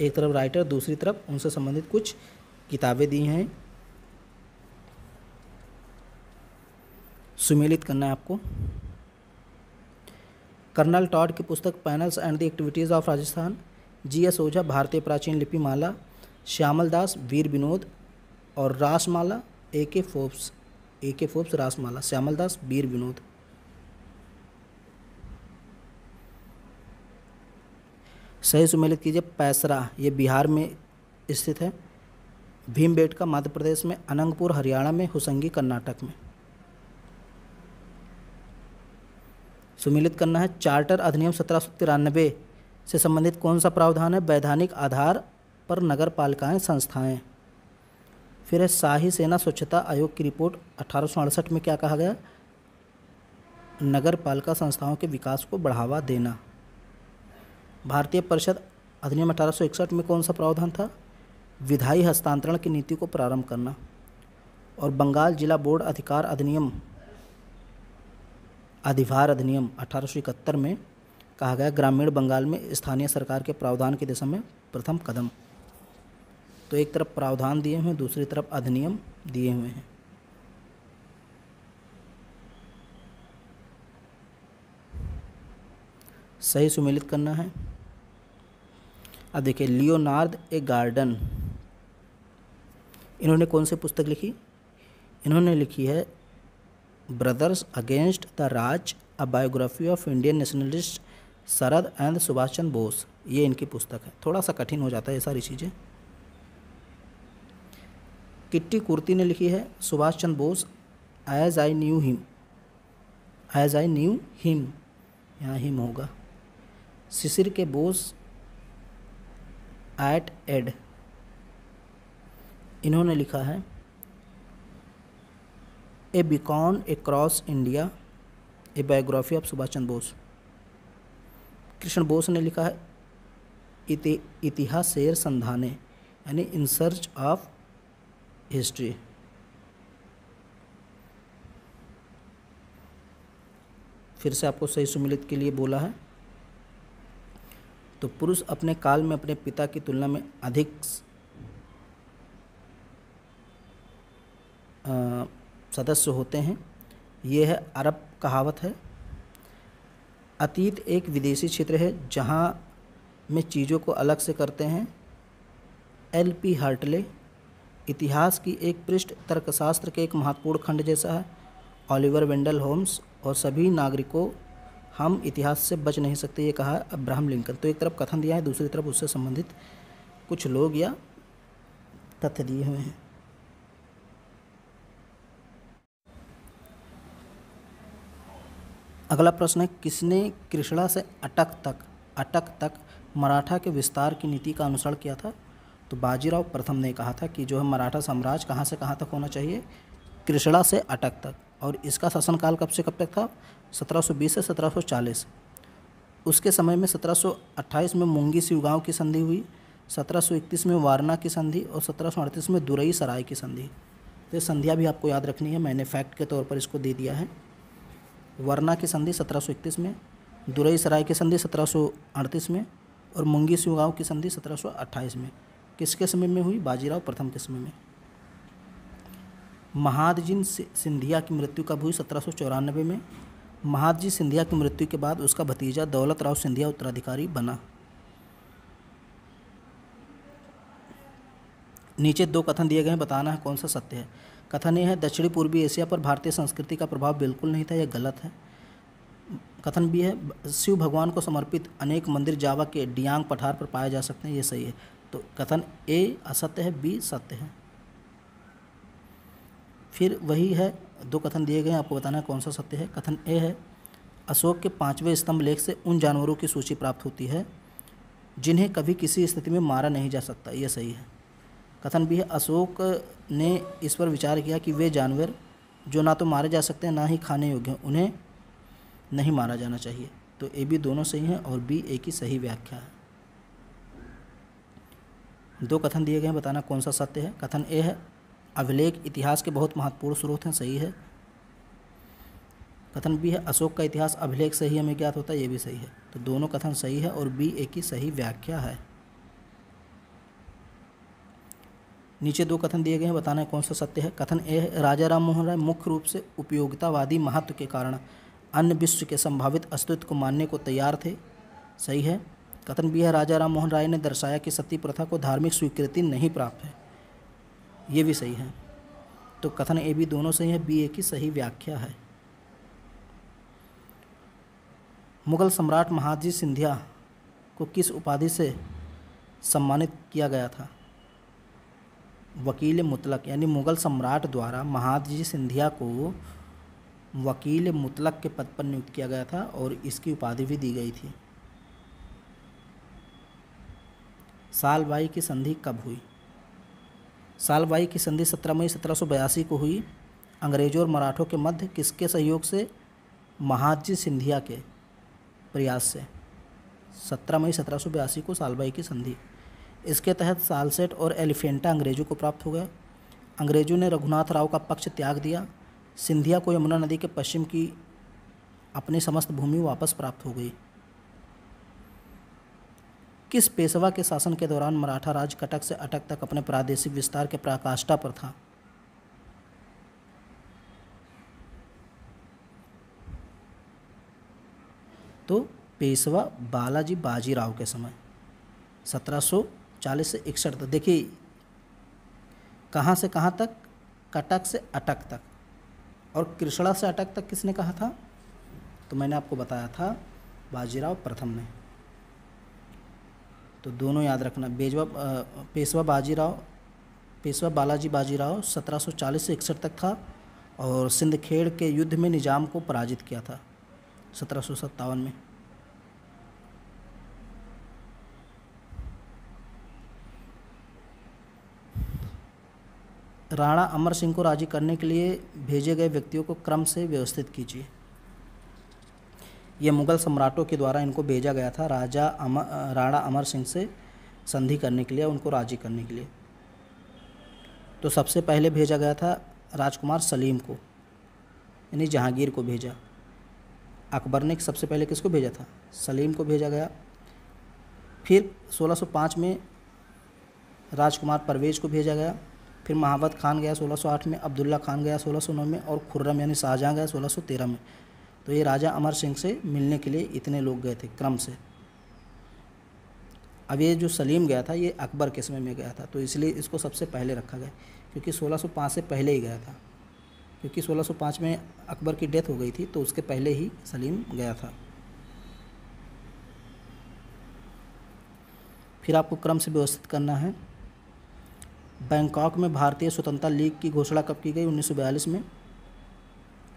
एक तरफ राइटर दूसरी तरफ उनसे संबंधित कुछ किताबें दी हैं सुमेलित करना है आपको कर्नल टॉड की पुस्तक annals and the activities of Rajasthan G S Ojha Bharatiya Prachin लिपिमाला Shyamal Das Veer Vinod और रासमाला ए K Forbes A K Forbes Rasmala Shyamal Das Veer Vinod सही सुमेलित कीजिए पैसरा ये बिहार में स्थित है भीमबेटका मध्य प्रदेश में अनंगपुर हरियाणा में हुसंगी कर्नाटक में सुमिलित करना है चार्टर अधिनियम सत्रह सौ तिरानबे से संबंधित कौन सा प्रावधान है वैधानिक आधार पर नगर पालिकाएँ संस्थाएँ फिर है शाही सेना स्वच्छता आयोग की रिपोर्ट अठारह में क्या कहा गया नगर पालिका संस्थाओं के विकास को बढ़ावा देना भारतीय परिषद अधिनियम अठारह में कौन सा प्रावधान था विधायी हस्तांतरण की नीति को प्रारंभ करना और बंगाल जिला बोर्ड अधिकार अधिनियम अधिभार अधिनियम अठारह में कहा गया ग्रामीण बंगाल में स्थानीय सरकार के प्रावधान की दिशा में प्रथम कदम तो एक तरफ प्रावधान दिए हुए हैं दूसरी तरफ अधिनियम दिए हुए हैं सही सुमेलित करना है अब देखिए लियोनार्ड ए गार्डन इन्होंने कौन सी पुस्तक लिखी इन्होंने लिखी है brothers against the Raj a biography of Indian nationalist Sarat and Subhas Chandra Bose ये इनकी पुस्तक है थोड़ा सा कठिन हो जाता है ये सारी चीज़ें किट्टी कुर्ती ने लिखी है Subhas Chandra Bose as I knew him as I knew him यहाँ हिम होगा Sisir K Bose et al इन्होंने लिखा है a beacon across India a biography of Subhas Chandra Bose Krishna Bose ने लिखा है इति इतिहास शेर संधाने यानी इन सर्च ऑफ हिस्ट्री फिर से आपको सही सुमिलित के लिए बोला है तो पुरुष अपने काल में अपने पिता की तुलना में अधिक सदस्य होते हैं यह है अरब कहावत है अतीत एक विदेशी क्षेत्र है जहाँ में चीज़ों को अलग से करते हैं एल पी हार्टले इतिहास की एक पृष्ठ तर्कशास्त्र के एक महत्वपूर्ण खंड जैसा है ऑलिवर वेंडल होम्स और सभी नागरिकों हम इतिहास से बच नहीं सकते ये कहा अब्राहम लिंकन तो एक तरफ कथन दिया है दूसरी तरफ उससे संबंधित कुछ लोग या तथ्य दिए हुए हैं अगला प्रश्न है किसने कृष्णा से अटक तक अटक तक मराठा के विस्तार की नीति का अनुसरण किया था तो बाजीराव प्रथम ने कहा था कि जो है मराठा साम्राज्य कहाँ से कहाँ तक होना चाहिए कृष्णा से अटक तक और इसका शासनकाल कब से कब तक था 1720 से 1740 उसके समय में 1728 में मुंगी शिवगांव की संधि हुई 1731 में वारना की संधि और 1738 में दुरई सराय की संधि तो संधियाँ भी आपको याद रखनी है मैंने फैक्ट के तौर पर इसको दे दिया है वारना की संधि 1731 में दुरई सराय की संधि 1738 में और मुंगी शिवगांव की संधि 1728 में किसके समय में हुई बाजीराव प्रथम के समय में महादजिन सिंधिया की मृत्यु कब हुई सत्रह में महादजी सिंधिया की मृत्यु के बाद उसका भतीजा दौलत राव सिंधिया उत्तराधिकारी बना नीचे दो कथन दिए गए हैं बताना है कौन सा सत्य है कथन यह है दक्षिणी पूर्वी एशिया पर भारतीय संस्कृति का प्रभाव बिल्कुल नहीं था यह गलत है कथन भी है शिव भगवान को समर्पित अनेक मंदिर जावा के डियांग पठार पर पाए जा सकते हैं ये सही है तो कथन ए असत्य है बी सत्य है फिर वही है दो कथन दिए गए हैं आपको बताना है कौन सा सत्य है कथन ए है अशोक के पाँचवें स्तंभ लेख से उन जानवरों की सूची प्राप्त होती है जिन्हें कभी किसी स्थिति में मारा नहीं जा सकता यह सही है कथन भी है अशोक ने इस पर विचार किया कि वे जानवर जो ना तो मारे जा सकते हैं ना ही खाने योग्य हैं उन्हें नहीं मारा जाना चाहिए तो ए बी दोनों सही हैं और बी ए की सही व्याख्या है दो कथन दिए गए हैं बताना कौन सा सत्य है कथन ए है अभिलेख इतिहास के बहुत महत्वपूर्ण स्रोत हैं सही है कथन बी है अशोक का इतिहास अभिलेख से ही हमें ज्ञात होता है ये भी सही है तो दोनों कथन सही है और बी ए की सही व्याख्या है नीचे दो कथन दिए गए हैं बताना है कौन सा सत्य है कथन ए है राजा राम मोहन राय मुख्य रूप से उपयोगितावादी महत्व के कारण अन्य विश्व के संभावित अस्तित्व को मानने को तैयार थे सही है कथन बी है राजा राम मोहन राय ने दर्शाया कि सती प्रथा को धार्मिक स्वीकृति नहीं प्राप्त है ये भी सही है तो कथन ए भी दोनों सही है बी ए की सही व्याख्या है मुगल सम्राट महाजी सिंधिया को किस उपाधि से सम्मानित किया गया था वकील मुतलक यानी मुगल सम्राट द्वारा महाजी सिंधिया को वकील मुतलक के पद पर नियुक्त किया गया था और इसकी उपाधि भी दी गई थी सालबाई की संधि कब हुई सालबाई की संधि 17 मई सत्रह को हुई अंग्रेजों और मराठों के मध्य किसके सहयोग से महाजी सिंधिया के प्रयास से 17 मई सत्रह को सालबाई की संधि इसके तहत सालसेट और एलिफेंटा अंग्रेजों को प्राप्त हो गया अंग्रेजों ने रघुनाथ राव का पक्ष त्याग दिया सिंधिया को यमुना नदी के पश्चिम की अपनी समस्त भूमि वापस प्राप्त हो गई किस पेशवा के शासन के दौरान मराठा राज कटक से अटक तक अपने प्रादेशिक विस्तार के प्राकाष्ठा पर था तो पेशवा बालाजी बाजीराव के समय 1740 से इकसठ तक देखिए कहाँ से कहाँ तक कटक से अटक तक और कृष्णा से अटक तक किसने कहा था तो मैंने आपको बताया था बाजीराव प्रथम ने तो दोनों याद रखना बेजवा पेशवा बाजीराव पेशवा बालाजी बाजीराव 1740 से इकसठ तक था और सिंधखेड़ के युद्ध में निजाम को पराजित किया था सत्रह में राणा अमर सिंह को राजी करने के लिए भेजे गए व्यक्तियों को क्रम से व्यवस्थित कीजिए ये मुग़ल सम्राटों के द्वारा इनको भेजा गया था राजा अमर राणा अमर सिंह से संधि करने के लिए उनको राजी करने के लिए तो सबसे पहले भेजा गया था राजकुमार सलीम को यानी जहांगीर को भेजा अकबर ने सबसे पहले किसको भेजा था सलीम को भेजा गया फिर 1605 में राजकुमार परवेज को भेजा गया फिर महावत खान गया 1608 में अब्दुल्ला खान गया 1609 में और खुर्रम यानी शाहजहाँ गया 1613 में तो ये राजा अमर सिंह से मिलने के लिए इतने लोग गए थे क्रम से अब ये जो सलीम गया था ये अकबर के समय में गया था तो इसलिए इसको सबसे पहले रखा गया क्योंकि 1605 से पहले ही गया था क्योंकि 1605 में अकबर की डेथ हो गई थी तो उसके पहले ही सलीम गया था फिर आपको क्रम से व्यवस्थित करना है बैंकॉक में भारतीय स्वतंत्रता लीग की घोषणा कब की गई 1942 में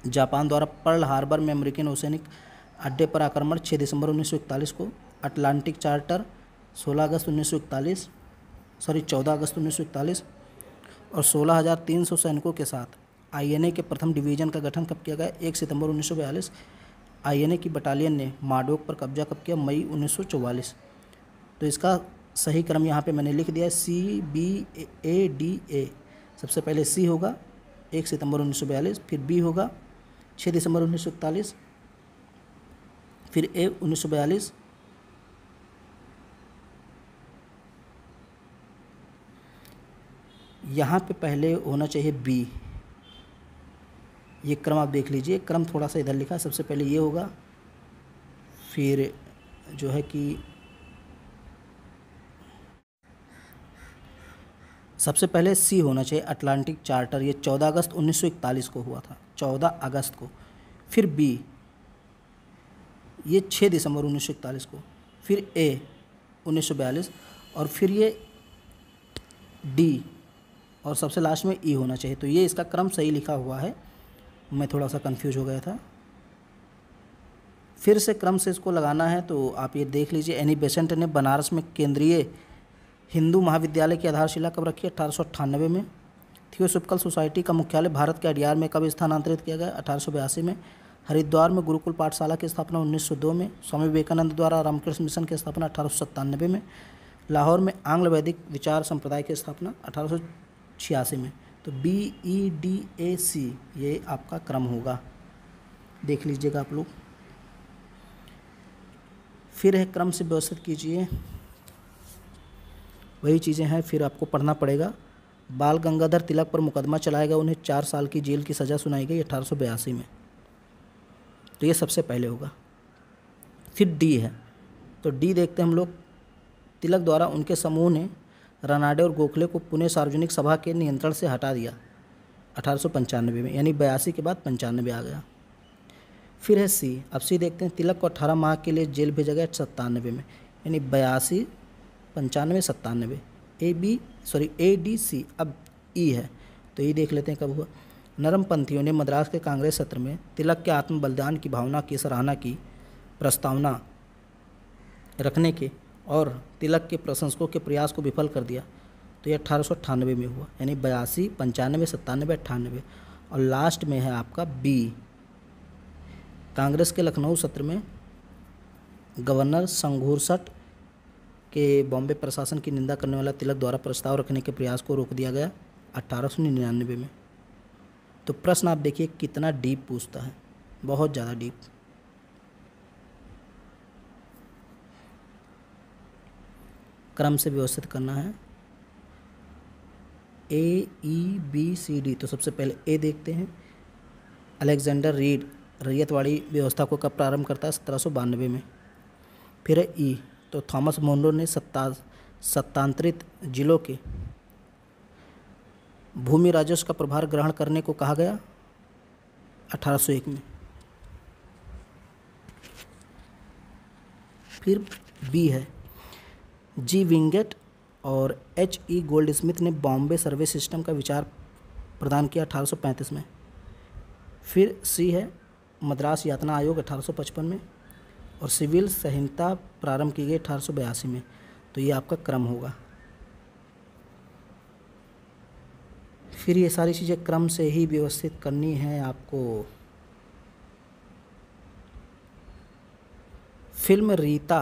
जापान द्वारा पर्ल हार्बर में अमेरिकी नौसैनिक अड्डे पर आक्रमण 6 दिसंबर 1941 को अटलांटिक चार्टर 16 अगस्त 1941 सॉरी 14 अगस्त 1941 और 16,300 सैनिकों के साथ आईएनए के प्रथम डिवीजन का गठन कब किया गया एक सितंबर 1942 आईएनए की बटालियन ने माडोक पर कब्जा कब किया मई 1944 तो इसका सही क्रम यहाँ पे मैंने लिख दिया C B A D A सबसे पहले सी होगा एक सितंबर उन्नीस फिर बी होगा छः दिसंबर उन्नीस सौ इकतालीस फिर ए उन्नीस सौ बयालीस यहाँ पे पहले होना चाहिए बी ये क्रम आप देख लीजिए क्रम थोड़ा सा इधर लिखा सबसे पहले ये होगा फिर जो है कि सबसे पहले सी होना चाहिए अटलांटिक चार्टर ये 14 अगस्त 1941 को हुआ था 14 अगस्त को फिर बी ये 6 दिसंबर उन्नीस को फिर ए उन्नीस और फिर ये डी और सबसे लास्ट में ई होना चाहिए तो ये इसका क्रम सही लिखा हुआ है मैं थोड़ा सा कंफ्यूज हो गया था फिर से क्रम से इसको लगाना है तो आप ये देख लीजिए एनी बेसेंट ने बनारस में केंद्रीय हिंदू महाविद्यालय की आधारशिला कब रखी है अठारह में थियोसोफिकल सोसाइटी का मुख्यालय भारत के अडियार में कब स्थानांतरित किया गया अठारह में हरिद्वार में गुरुकुल पाठशाला की स्थापना 1902 में स्वामी विवेकानंद द्वारा रामकृष्ण मिशन की स्थापना अठारह में लाहौर में आंग्ल वैदिक विचार संप्रदाय की स्थापना अठारह में तो बी ई डी ए सी ये आपका क्रम होगा देख लीजिएगा आप लोग फिर है क्रम से व्यवस्थित कीजिए वही चीज़ें हैं फिर आपको पढ़ना पड़ेगा बाल गंगाधर तिलक पर मुकदमा चलाया गया उन्हें चार साल की जेल की सज़ा सुनाई गई अठारह में तो ये सबसे पहले होगा फिर डी है तो डी देखते हैं हम लोग तिलक द्वारा उनके समूह ने रनाडे और गोखले को पुणे सार्वजनिक सभा के नियंत्रण से हटा दिया अठारह में यानी बयासी के बाद पंचानवे आ गया फिर है सी अब सी देखते हैं तिलक को अठारह माह के लिए जेल भेजा गया सत्तानवे में यानी बयासी पंचानवे सत्तानवे A B sorry A D C अब ई e है तो ये e देख लेते हैं कब हुआ नरमपंथियों ने मद्रास के कांग्रेस सत्र में तिलक के आत्म बलिदान की भावना की सराहना की प्रस्तावना रखने के और तिलक के प्रशंसकों के प्रयास को विफल कर दिया तो ये अट्ठारह में हुआ यानी बयासी पंचानवे सत्तानवे अट्ठानवे और लास्ट में है आपका बी कांग्रेस के लखनऊ सत्र में गवर्नर संघूरसठ कि बॉम्बे प्रशासन की निंदा करने वाला तिलक द्वारा प्रस्ताव रखने के प्रयास को रोक दिया गया अट्ठारह में तो प्रश्न आप देखिए कितना डीप पूछता है बहुत ज़्यादा डीप क्रम से व्यवस्थित करना है ए ई बी सी डी तो सबसे पहले ए देखते हैं अलेक्जेंडर रीड रैयतवाड़ी व्यवस्था को कब प्रारंभ करता है सत्रह में फिर है ई तो थॉमस मोन्रो ने सत्ता सत्तांतरित जिलों के भूमि राजस्व का प्रभार ग्रहण करने को कहा गया 1801 में फिर बी है जी विंगेट और एच ई गोल्ड स्मिथ ने बॉम्बे सर्वे सिस्टम का विचार प्रदान किया 1835 में फिर सी है मद्रास यातना आयोग 1855 में और सिविल संहिता प्रारंभ की गई अठारह में तो ये आपका क्रम होगा फिर ये सारी चीज़ें क्रम से ही व्यवस्थित करनी है आपको film Rita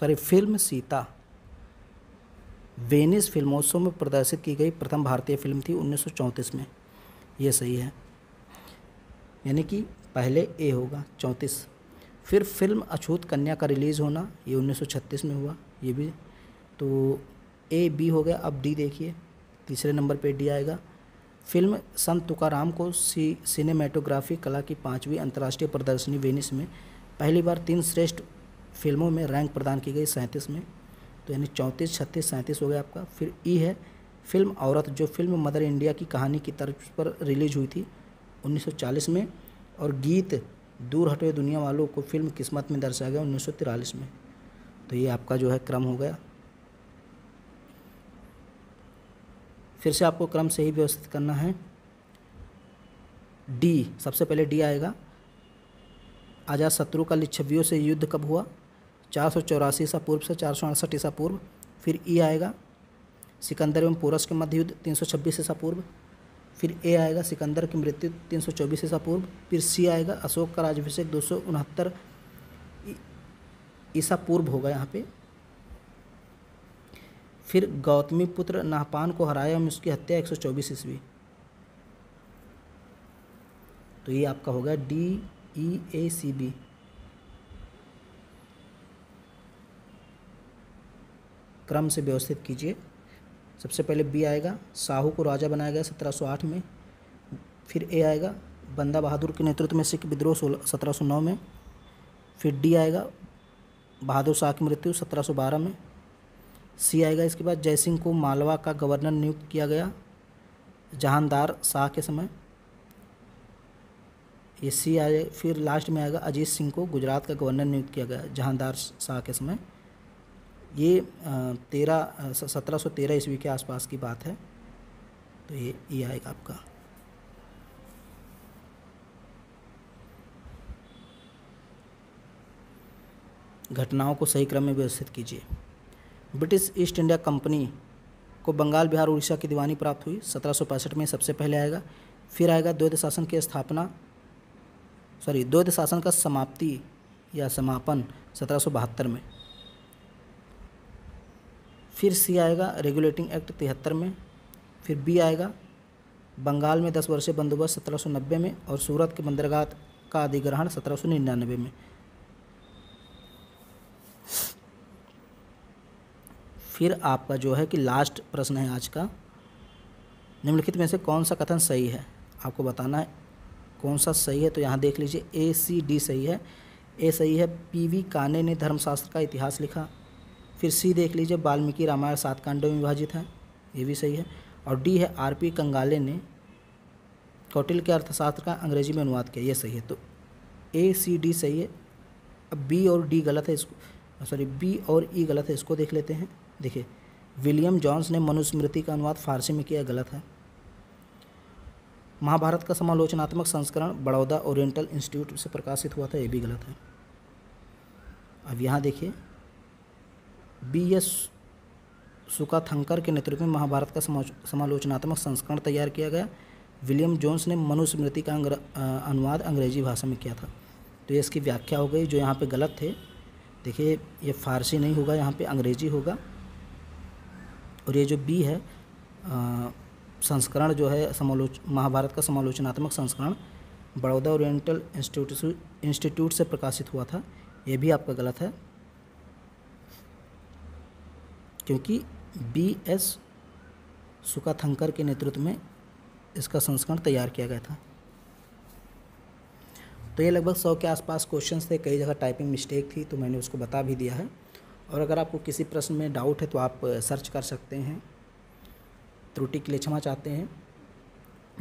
sorry film Sita Venice फिल्मोत्सव में प्रदर्शित की गई प्रथम भारतीय फिल्म थी 1934 में ये सही है यानी कि पहले ए होगा चौंतीस फिर फिल्म अछूत कन्या का रिलीज़ होना ये 1936 में हुआ ये भी तो ए बी हो गया अब डी देखिए तीसरे नंबर पे डी आएगा फिल्म संत तुकाराम को सी सिनेमेटोग्राफी कला की पाँचवीं अंतर्राष्ट्रीय प्रदर्शनी वेनिस में पहली बार तीन श्रेष्ठ फिल्मों में रैंक प्रदान की गई सैंतीस में तो यानी चौंतीस छत्तीस सैंतीस हो गया आपका फिर ई है फिल्म औरत जो फिल्म मदर इंडिया की कहानी की तर्ज पर रिलीज हुई थी 1940 में और गीत दूर हटे दुनिया वालों को फिल्म किस्मत में दर्शाया गया उन्नीस में तो ये आपका जो है क्रम हो गया फिर से आपको क्रम से ही व्यवस्थित करना है डी सबसे पहले डी आएगा आजाद शत्रु का लिच्छवियों से युद्ध कब हुआ चार सौ चौरासी ईसा पूर्व से चार सौ अड़सठ ईसा पूर्व फिर ई आएगा सिकंदर एवं पोरस के मध्य युद्ध तीन सौ छब्बीस ईसा पूर्व फिर ए आएगा सिकंदर की मृत्यु तीन सौ चौबीस ईसा पूर्व फिर सी आएगा अशोक का राजभिषेक दो सौ उनहत्तर ईसा पूर्व होगा यहाँ पे फिर गौतमी पुत्र नाहपान को हराया हम उसकी हत्या एक सौ चौबीस ईस्वी तो ये आपका होगा D E e, A C B क्रम से व्यवस्थित कीजिए सबसे पहले बी आएगा साहू को राजा बनाया गया 1708 में फिर ए आएगा बंदा बहादुर के नेतृत्व में सिख विद्रोह सोलह सत्रह में फिर डी आएगा बहादुर शाह की मृत्यु 1712 में सी आएगा इसके बाद जयसिंह को मालवा का गवर्नर नियुक्त किया गया जहानदार शाह के समय ये सी आए फिर लास्ट में आएगा अजीत सिंह को गुजरात का गवर्नर नियुक्त किया गया जहानदार शाह के समय ये तेरह सत्रह सौ तेरह ईस्वी के आसपास की बात है तो ये ये आएगा आपका घटनाओं को सही क्रम में व्यवस्थित कीजिए ब्रिटिश ईस्ट इंडिया कंपनी को बंगाल बिहार उड़ीसा की दीवानी प्राप्त हुई सत्रह में सबसे पहले आएगा फिर आएगा द्वैत शासन की स्थापना सॉरी द्वैत शासन का समाप्ति या समापन सत्रह में फिर सी आएगा रेगुलेटिंग एक्ट तिहत्तर में फिर बी आएगा बंगाल में दस वर्षीय बंदोबस्त नब्बे में और सूरत के बंदरगाह का अधिग्रहण 1799 में फिर आपका जो है कि लास्ट प्रश्न है आज का निम्नलिखित में से कौन सा कथन सही है आपको बताना है कौन सा सही है तो यहाँ देख लीजिए ए सी डी सही है ए सही है पी वी काने ने धर्मशास्त्र का इतिहास लिखा फिर सी देख लीजिए वाल्मीकि रामायण सात कांडों में विभाजित है ये भी सही है और डी है आर पी कंगाले ने कौटिल के अर्थशास्त्र का अंग्रेजी में अनुवाद किया ये सही है तो ए सी डी सही है अब बी और डी गलत है इसको सॉरी बी और ई e गलत है इसको देख लेते हैं देखिए विलियम जॉन्स ने मनुस्मृति का अनुवाद फारसी में किया गलत है महाभारत का समालोचनात्मक संस्करण बड़ौदा ओरिएंटल इंस्टीट्यूट से प्रकाशित हुआ था ये भी गलत है अब यहाँ देखिए बी एस सुकाथंकर के नेतृत्व में महाभारत का समालोचनात्मक संस्करण तैयार किया गया विलियम जोन्स ने मनुस्मृति का अंग्र, अनुवाद अंग्रेजी भाषा में किया था तो ये इसकी व्याख्या हो गई जो यहाँ पे गलत थे देखिए ये फारसी नहीं होगा यहाँ पे अंग्रेजी होगा और ये जो बी है संस्करण जो है समालोच महाभारत का समालोचनात्मक संस्करण बड़ौदा ओरिएंटल इंस्टीट्यूट इंस्टीट्यूट से प्रकाशित हुआ था ये भी आपका गलत है क्योंकि बी एस सुकाथंकर के नेतृत्व में इसका संस्करण तैयार किया गया था तो ये लगभग सौ के आसपास क्वेश्चंस थे कई जगह टाइपिंग मिस्टेक थी तो मैंने उसको बता भी दिया है और अगर आपको किसी प्रश्न में डाउट है तो आप सर्च कर सकते हैं त्रुटि के लिए क्षमा चाहते हैं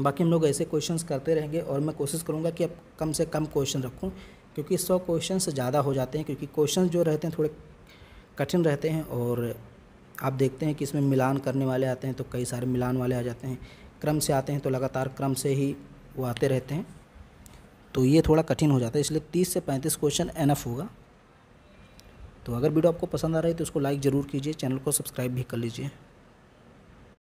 बाकी हम लोग ऐसे क्वेश्चंस करते रहेंगे और मैं कोशिश करूँगा कि अब कम से कम क्वेश्चन रखूँ क्योंकि सौ क्वेश्चन ज़्यादा हो जाते हैं क्योंकि क्वेश्चन जो रहते हैं थोड़े कठिन रहते हैं और आप देखते हैं कि इसमें मिलान करने वाले आते हैं तो कई सारे मिलान वाले आ जाते हैं क्रम से आते हैं तो लगातार क्रम से ही वो आते रहते हैं तो ये थोड़ा कठिन हो जाता है इसलिए तीस से पैंतीस क्वेश्चन एनफ होगा तो अगर वीडियो आपको पसंद आ रही है तो उसको लाइक ज़रूर कीजिए चैनल को सब्सक्राइब भी कर लीजिए